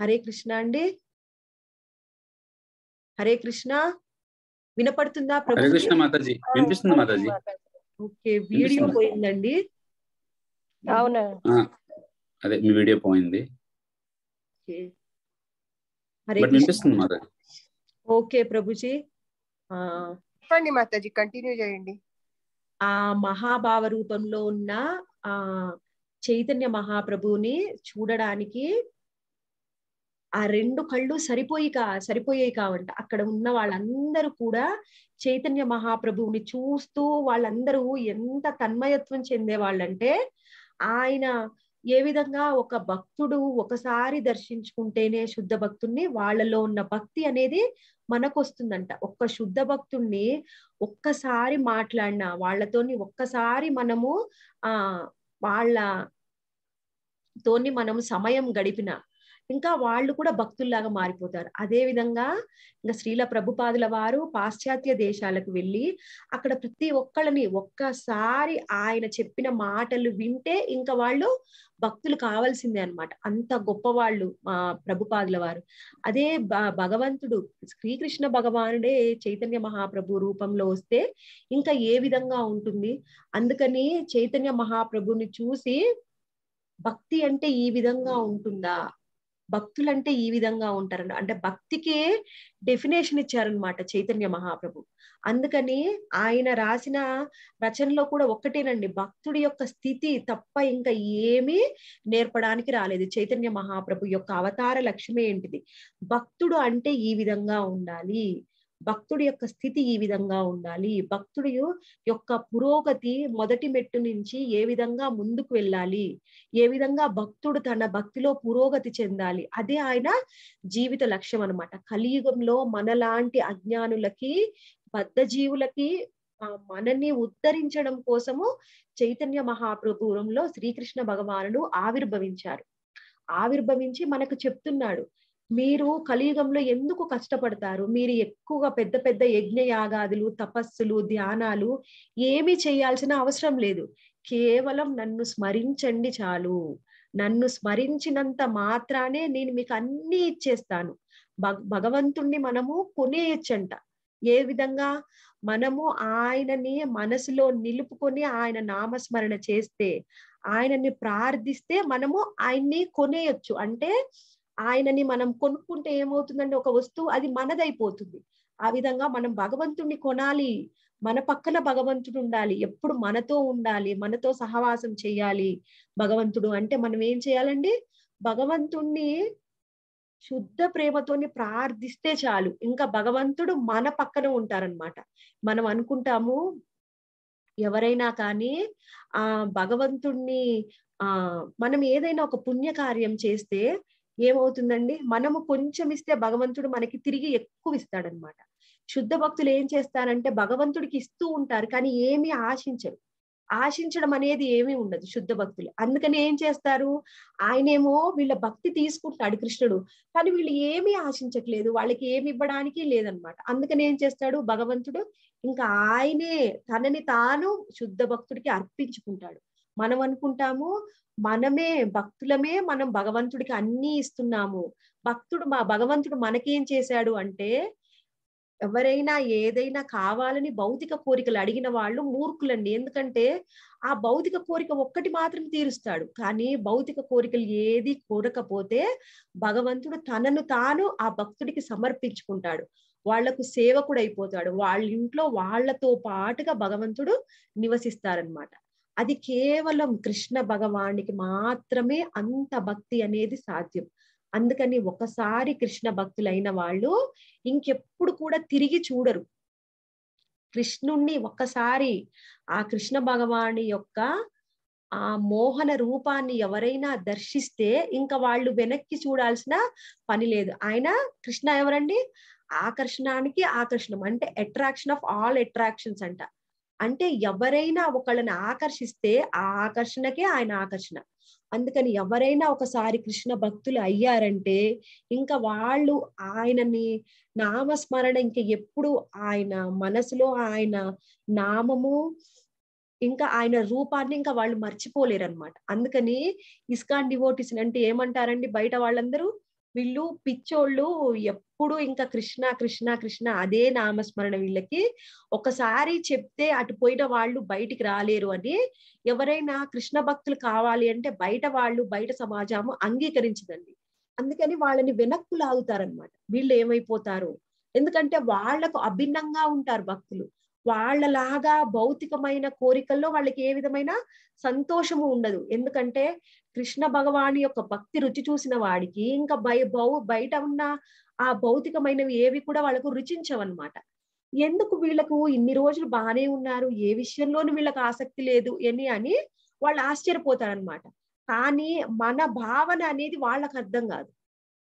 Speaker 2: హరే కృష్ణ అండి హరే కృష్ణ వినపడుతుందా ఓకే వీడియో పోయిందండి
Speaker 1: అదే మీ వీడియో పోయింది
Speaker 2: ఓకే ప్రభుజీ మాతాజీ కంటిన్యూ చేయండి ఆ మహాభావ రూపంలో ఉన్న ఆ చైతన్య మహాప్రభువుని చూడడానికి ఆ రెండు కళ్ళు సరిపోయి కా సరిపోయాయి కావంట అక్కడ ఉన్న వాళ్ళందరూ కూడా చైతన్య మహాప్రభువుని చూస్తూ వాళ్ళందరూ ఎంత తన్మయత్వం చెందేవాళ్ళంటే ఆయన ఏ విధంగా ఒక భక్తుడు ఒకసారి దర్శించుకుంటేనే శుద్ధ భక్తుణ్ణి వాళ్ళలో ఉన్న భక్తి అనేది మనకు వస్తుందంట ఒక్క శుద్ధ భక్తుణ్ణి ఒక్కసారి మాట్లాడినా వాళ్ళతోని ఒక్కసారి మనము ఆ వాళ్ళ తోని మనం సమయం గడిపిన ఇంకా వాళ్ళు కూడా భక్తుల్లాగా మారిపోతారు అదే విధంగా ఇంకా శ్రీల ప్రభుపాదుల వారు పాశ్చాత్య దేశాలకు వెళ్ళి అక్కడ ప్రతి ఒక్కళ్ళని ఒక్కసారి ఆయన చెప్పిన మాటలు వింటే ఇంకా వాళ్ళు భక్తులు కావాల్సిందే అనమాట అంత గొప్పవాళ్ళు మా ప్రభుపాదుల వారు అదే భగవంతుడు శ్రీకృష్ణ భగవానుడే చైతన్య మహాప్రభు రూపంలో వస్తే ఇంకా ఏ విధంగా ఉంటుంది అందుకని చైతన్య మహాప్రభుని చూసి భక్తి అంటే ఈ విధంగా ఉంటుందా భక్తులు అంటే ఈ విధంగా ఉంటారని అంటే భక్తికే డెఫినేషన్ ఇచ్చారనమాట చైతన్య మహాప్రభు అందుకని ఆయన రాసిన రచనలో కూడా ఒక్కటేనండి భక్తుడి యొక్క స్థితి తప్ప ఇంకా ఏమీ నేర్పడానికి రాలేదు చైతన్య మహాప్రభు యొక్క అవతార లక్ష్యమే ఏంటిది భక్తుడు అంటే ఈ విధంగా ఉండాలి భక్తుడి యొక్క స్థితి ఈ విధంగా ఉండాలి భక్తుడి యొక్క పురోగతి మొదటి మెట్టు నుంచి ఏ విధంగా ముందుకు వెళ్ళాలి ఏ విధంగా భక్తుడు తన భక్తిలో పురోగతి చెందాలి అదే ఆయన జీవిత లక్ష్యం అనమాట కలియుగంలో మనలాంటి అజ్ఞానులకి బద్ద జీవులకి మనని ఉద్ధరించడం కోసము చైతన్య మహాప్రభురంలో శ్రీకృష్ణ భగవానుడు ఆవిర్భవించారు ఆవిర్భవించి మనకు చెప్తున్నాడు మీరు కలియుగంలో ఎందుకు కష్టపడతారు మీరు ఎక్కువగా పెద్ద పెద్ద యజ్ఞ యాగాదులు తపస్సులు ధ్యానాలు ఏమి చేయాల్సిన అవసరం లేదు కేవలం నన్ను స్మరించండి చాలు నన్ను స్మరించినంత మాత్రానే నేను మీకు అన్ని ఇచ్చేస్తాను భగవంతుణ్ణి మనము కొనేయచ్చంట ఏ విధంగా మనము ఆయనని మనసులో నిలుపుకొని ఆయన నామస్మరణ చేస్తే ఆయనని ప్రార్థిస్తే మనము ఆయన్ని కొనేయొచ్చు అంటే ఆయనని మనం కొనుక్కుంటే ఏమవుతుందంటే ఒక వస్తువు అది మనదైపోతుంది ఆ విధంగా మనం భగవంతుణ్ణి కొనాలి మన పక్కన భగవంతుడు ఉండాలి ఎప్పుడు మనతో ఉండాలి మనతో సహవాసం చేయాలి భగవంతుడు అంటే మనం ఏం చేయాలండి భగవంతుణ్ణి శుద్ధ ప్రేమతోని ప్రార్థిస్తే చాలు ఇంకా భగవంతుడు మన పక్కన ఉంటారనమాట మనం అనుకుంటాము ఎవరైనా కానీ ఆ భగవంతుణ్ణి ఆ మనం ఏదైనా ఒక పుణ్యకార్యం చేస్తే ఏమవుతుందండి మనము కొంచెం ఇస్తే భగవంతుడు మనకి తిరిగి ఎక్కువ ఇస్తాడనమాట శుద్ధ భక్తులు ఏం చేస్తారంటే భగవంతుడికి ఇస్తూ ఉంటారు కానీ ఏమి ఆశించరు ఆశించడం అనేది ఏమి ఉండదు శుద్ధ భక్తులు అందుకని ఏం చేస్తారు ఆయనేమో వీళ్ళ భక్తి తీసుకుంటాడు కృష్ణుడు కానీ వీళ్ళు ఏమి ఆశించట్లేదు వాళ్ళకి ఏమి ఇవ్వడానికి లేదనమాట అందుకని ఏం చేస్తాడు భగవంతుడు ఇంకా ఆయనే తనని తాను శుద్ధ భక్తుడికి అర్పించుకుంటాడు మనం అనుకుంటాము మనమే భక్తులమే మనం భగవంతుడికి అన్ని ఇస్తున్నాము భక్తుడు మా భగవంతుడు మనకేం చేశాడు అంటే ఎవరైనా ఏదైనా కావాలని భౌతిక కోరికలు అడిగిన వాళ్ళు మూర్ఖులండి ఎందుకంటే ఆ భౌతిక కోరిక ఒక్కటి మాత్రం తీరుస్తాడు కానీ భౌతిక కోరికలు ఏది కోరకపోతే భగవంతుడు తనను తాను ఆ భక్తుడికి సమర్పించుకుంటాడు వాళ్లకు సేవకుడు అయిపోతాడు వాళ్ళ ఇంట్లో వాళ్లతో పాటుగా భగవంతుడు నివసిస్తారనమాట అది కేవలం కృష్ణ భగవానికి మాత్రమే అంత భక్తి అనేది సాధ్యం అందుకని ఒకసారి కృష్ణ భక్తులైన వాళ్ళు ఇంకెప్పుడు కూడా తిరిగి చూడరు కృష్ణుణ్ణి ఒక్కసారి ఆ కృష్ణ భగవాని యొక్క ఆ మోహన రూపాన్ని ఎవరైనా దర్శిస్తే ఇంకా వాళ్ళు వెనక్కి చూడాల్సిన పని లేదు ఆయన కృష్ణ ఎవరండి ఆకర్షణానికి ఆకర్షణం అంటే అట్రాక్షన్ ఆఫ్ ఆల్ అట్రాక్షన్స్ అంట అంటే ఎవరైనా ఒకళ్ళని ఆకర్షిస్తే ఆ ఆకర్షణకే ఆయన ఆకర్షణ అందుకని ఎవరైనా ఒకసారి కృష్ణ భక్తులు అయ్యారంటే ఇంకా వాళ్ళు ఆయనని నామస్మరణ ఇంకా ఎప్పుడు ఆయన మనసులో ఆయన నామము ఇంకా ఆయన రూపాన్ని ఇంకా వాళ్ళు మర్చిపోలేరు అనమాట అందుకని ఇస్కాన్ డివోటిస్ అంటే ఏమంటారండి బయట వాళ్ళందరూ వీళ్ళు పిచ్చోళ్ళు ఎప్పుడు ఇంకా కృష్ణ కృష్ణ కృష్ణ అదే నామస్మరణ వీళ్ళకి ఒకసారి చెప్తే అటు పోయిన వాళ్ళు బయటికి రాలేరు అని ఎవరైనా కృష్ణ భక్తులు కావాలి అంటే బయట వాళ్ళు బయట సమాజము అంగీకరించదండి అందుకని వాళ్ళని వెనక్కు లాగుతారనమాట వీళ్ళు ఏమైపోతారు ఎందుకంటే వాళ్లకు అభిన్నంగా ఉంటారు భక్తులు వాళ్ళలాగా భౌతికమైన కోరికల్లో వాళ్ళకి ఏ విధమైన సంతోషము ఉండదు ఎందుకంటే కృష్ణ భగవాని యొక్క భక్తి రుచి చూసిన వాడికి ఇంకా బయ బయట ఉన్న ఆ భౌతికమైనవి ఏవి కూడా వాళ్ళకు రుచించవన్నమాట ఎందుకు వీళ్ళకు ఇన్ని రోజులు బాగానే ఉన్నారు ఏ విషయంలోనూ వీళ్ళకి ఆసక్తి లేదు అని అని వాళ్ళు ఆశ్చర్యపోతారనమాట కానీ మన భావన అనేది వాళ్ళకు అర్థం కాదు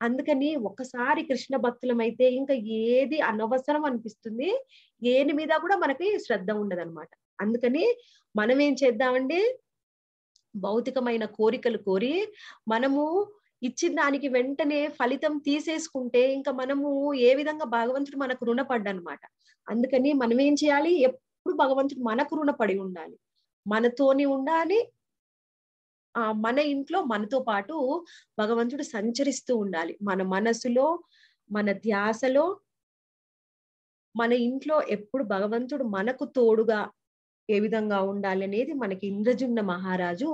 Speaker 2: అందుకని ఒకసారి కృష్ణ భక్తులమైతే ఇంకా ఏది అనవసరం అనిపిస్తుంది ఏని మీద కూడా మనకి శ్రద్ధ ఉండదు అనమాట అందుకని మనం ఏం చేద్దామండి భౌతికమైన కోరికలు కోరి మనము ఇచ్చిన దానికి వెంటనే ఫలితం తీసేసుకుంటే ఇంకా మనము ఏ విధంగా భగవంతుడు మనకు రుణపడ్డనమాట అందుకని మనం ఏం చేయాలి ఎప్పుడు భగవంతుడు మనకు రుణపడి ఉండాలి మనతోని ఉండాలి ఆ మన ఇంట్లో మనతో పాటు భగవంతుడు సంచరిస్తూ ఉండాలి మన మనసులో మన ధ్యాసలో మన ఇంట్లో ఎప్పుడు భగవంతుడు మనకు తోడుగా ఏ విధంగా ఉండాలి అనేది మనకి ఇంద్రజున్న మహారాజు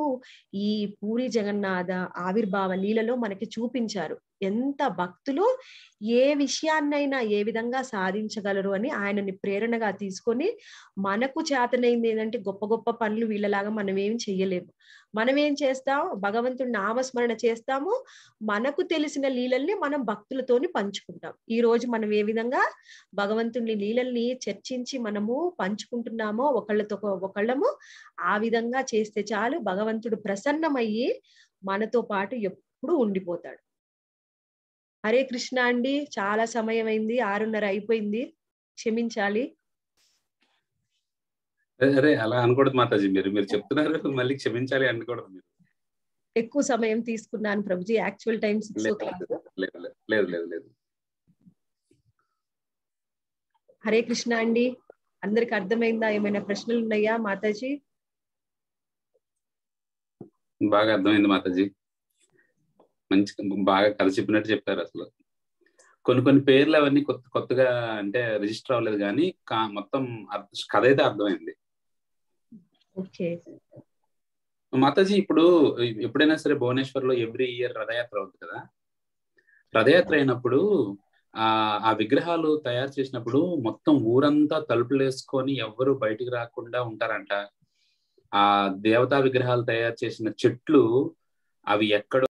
Speaker 2: ఈ పూరి జగన్నాథ ఆవిర్భావ లీలలో మనకి చూపించారు ఎంత భక్తులు ఏ విషయాన్నైనా ఏ విధంగా సాధించగలరు అని ఆయనని ప్రేరణగా తీసుకొని మనకు చేతనైంది ఏంటంటే గొప్ప గొప్ప పనులు వీళ్ళలాగా మనం ఏం చెయ్యలేము మనం ఏం చేస్తాం భగవంతుడి నామస్మరణ చేస్తాము మనకు తెలిసిన లీలల్ని మనం భక్తులతోని పంచుకుంటాం ఈ రోజు మనం ఏ విధంగా భగవంతుడి లీలల్ని చర్చించి మనము పంచుకుంటున్నామో ఒకళ్ళతో ఒకళ్ళము ఆ విధంగా చేస్తే చాలు భగవంతుడు ప్రసన్నమయ్యి మనతో పాటు ఎప్పుడు ఉండిపోతాడు హరే కృష్ణ అండి చాలా సమయం అయింది ఆరున్నర అయిపోయింది క్షమించాలి అరే అలా అనకూడదు మాతాజీ మీరు మీరు చెప్తున్నారు మళ్ళీ క్షమించాలి అనకూడదు మీరు ఎక్కువ సమయం తీసుకున్నాను ప్రభుజీ యాక్చువల్ టైం లేదు లేదు లేదు హరే కృష్ణ అండి అందరికి అర్థమైందా ఏమైనా ప్రశ్నలు ఉన్నాయా మాతాజీ
Speaker 1: బాగా అర్థమైంది మాతాజీ మంచి బాగా
Speaker 2: కలిసిపోయినట్టు చెప్పారు అసలు కొన్ని కొన్ని పేర్లు అవన్నీ కొత్త కొత్తగా అంటే రిజిస్టర్ అవ్వలేదు
Speaker 1: కానీ మొత్తం కథ అయితే అర్థమైంది మాతాజీ ఇప్పుడు ఎప్పుడైనా సరే భువనేశ్వర్ లో ఎవ్రీ ఇయర్ రథయాత్ర అవుతుంది కదా
Speaker 2: రథయాత్ర అయినప్పుడు ఆ విగ్రహాలు తయారు చేసినప్పుడు మొత్తం ఊరంతా తలుపులు వేసుకొని ఎవ్వరు బయటికి రాకుండా ఉంటారంట ఆ దేవతా విగ్రహాలు తయారు చేసిన చెట్లు అవి ఎక్కడ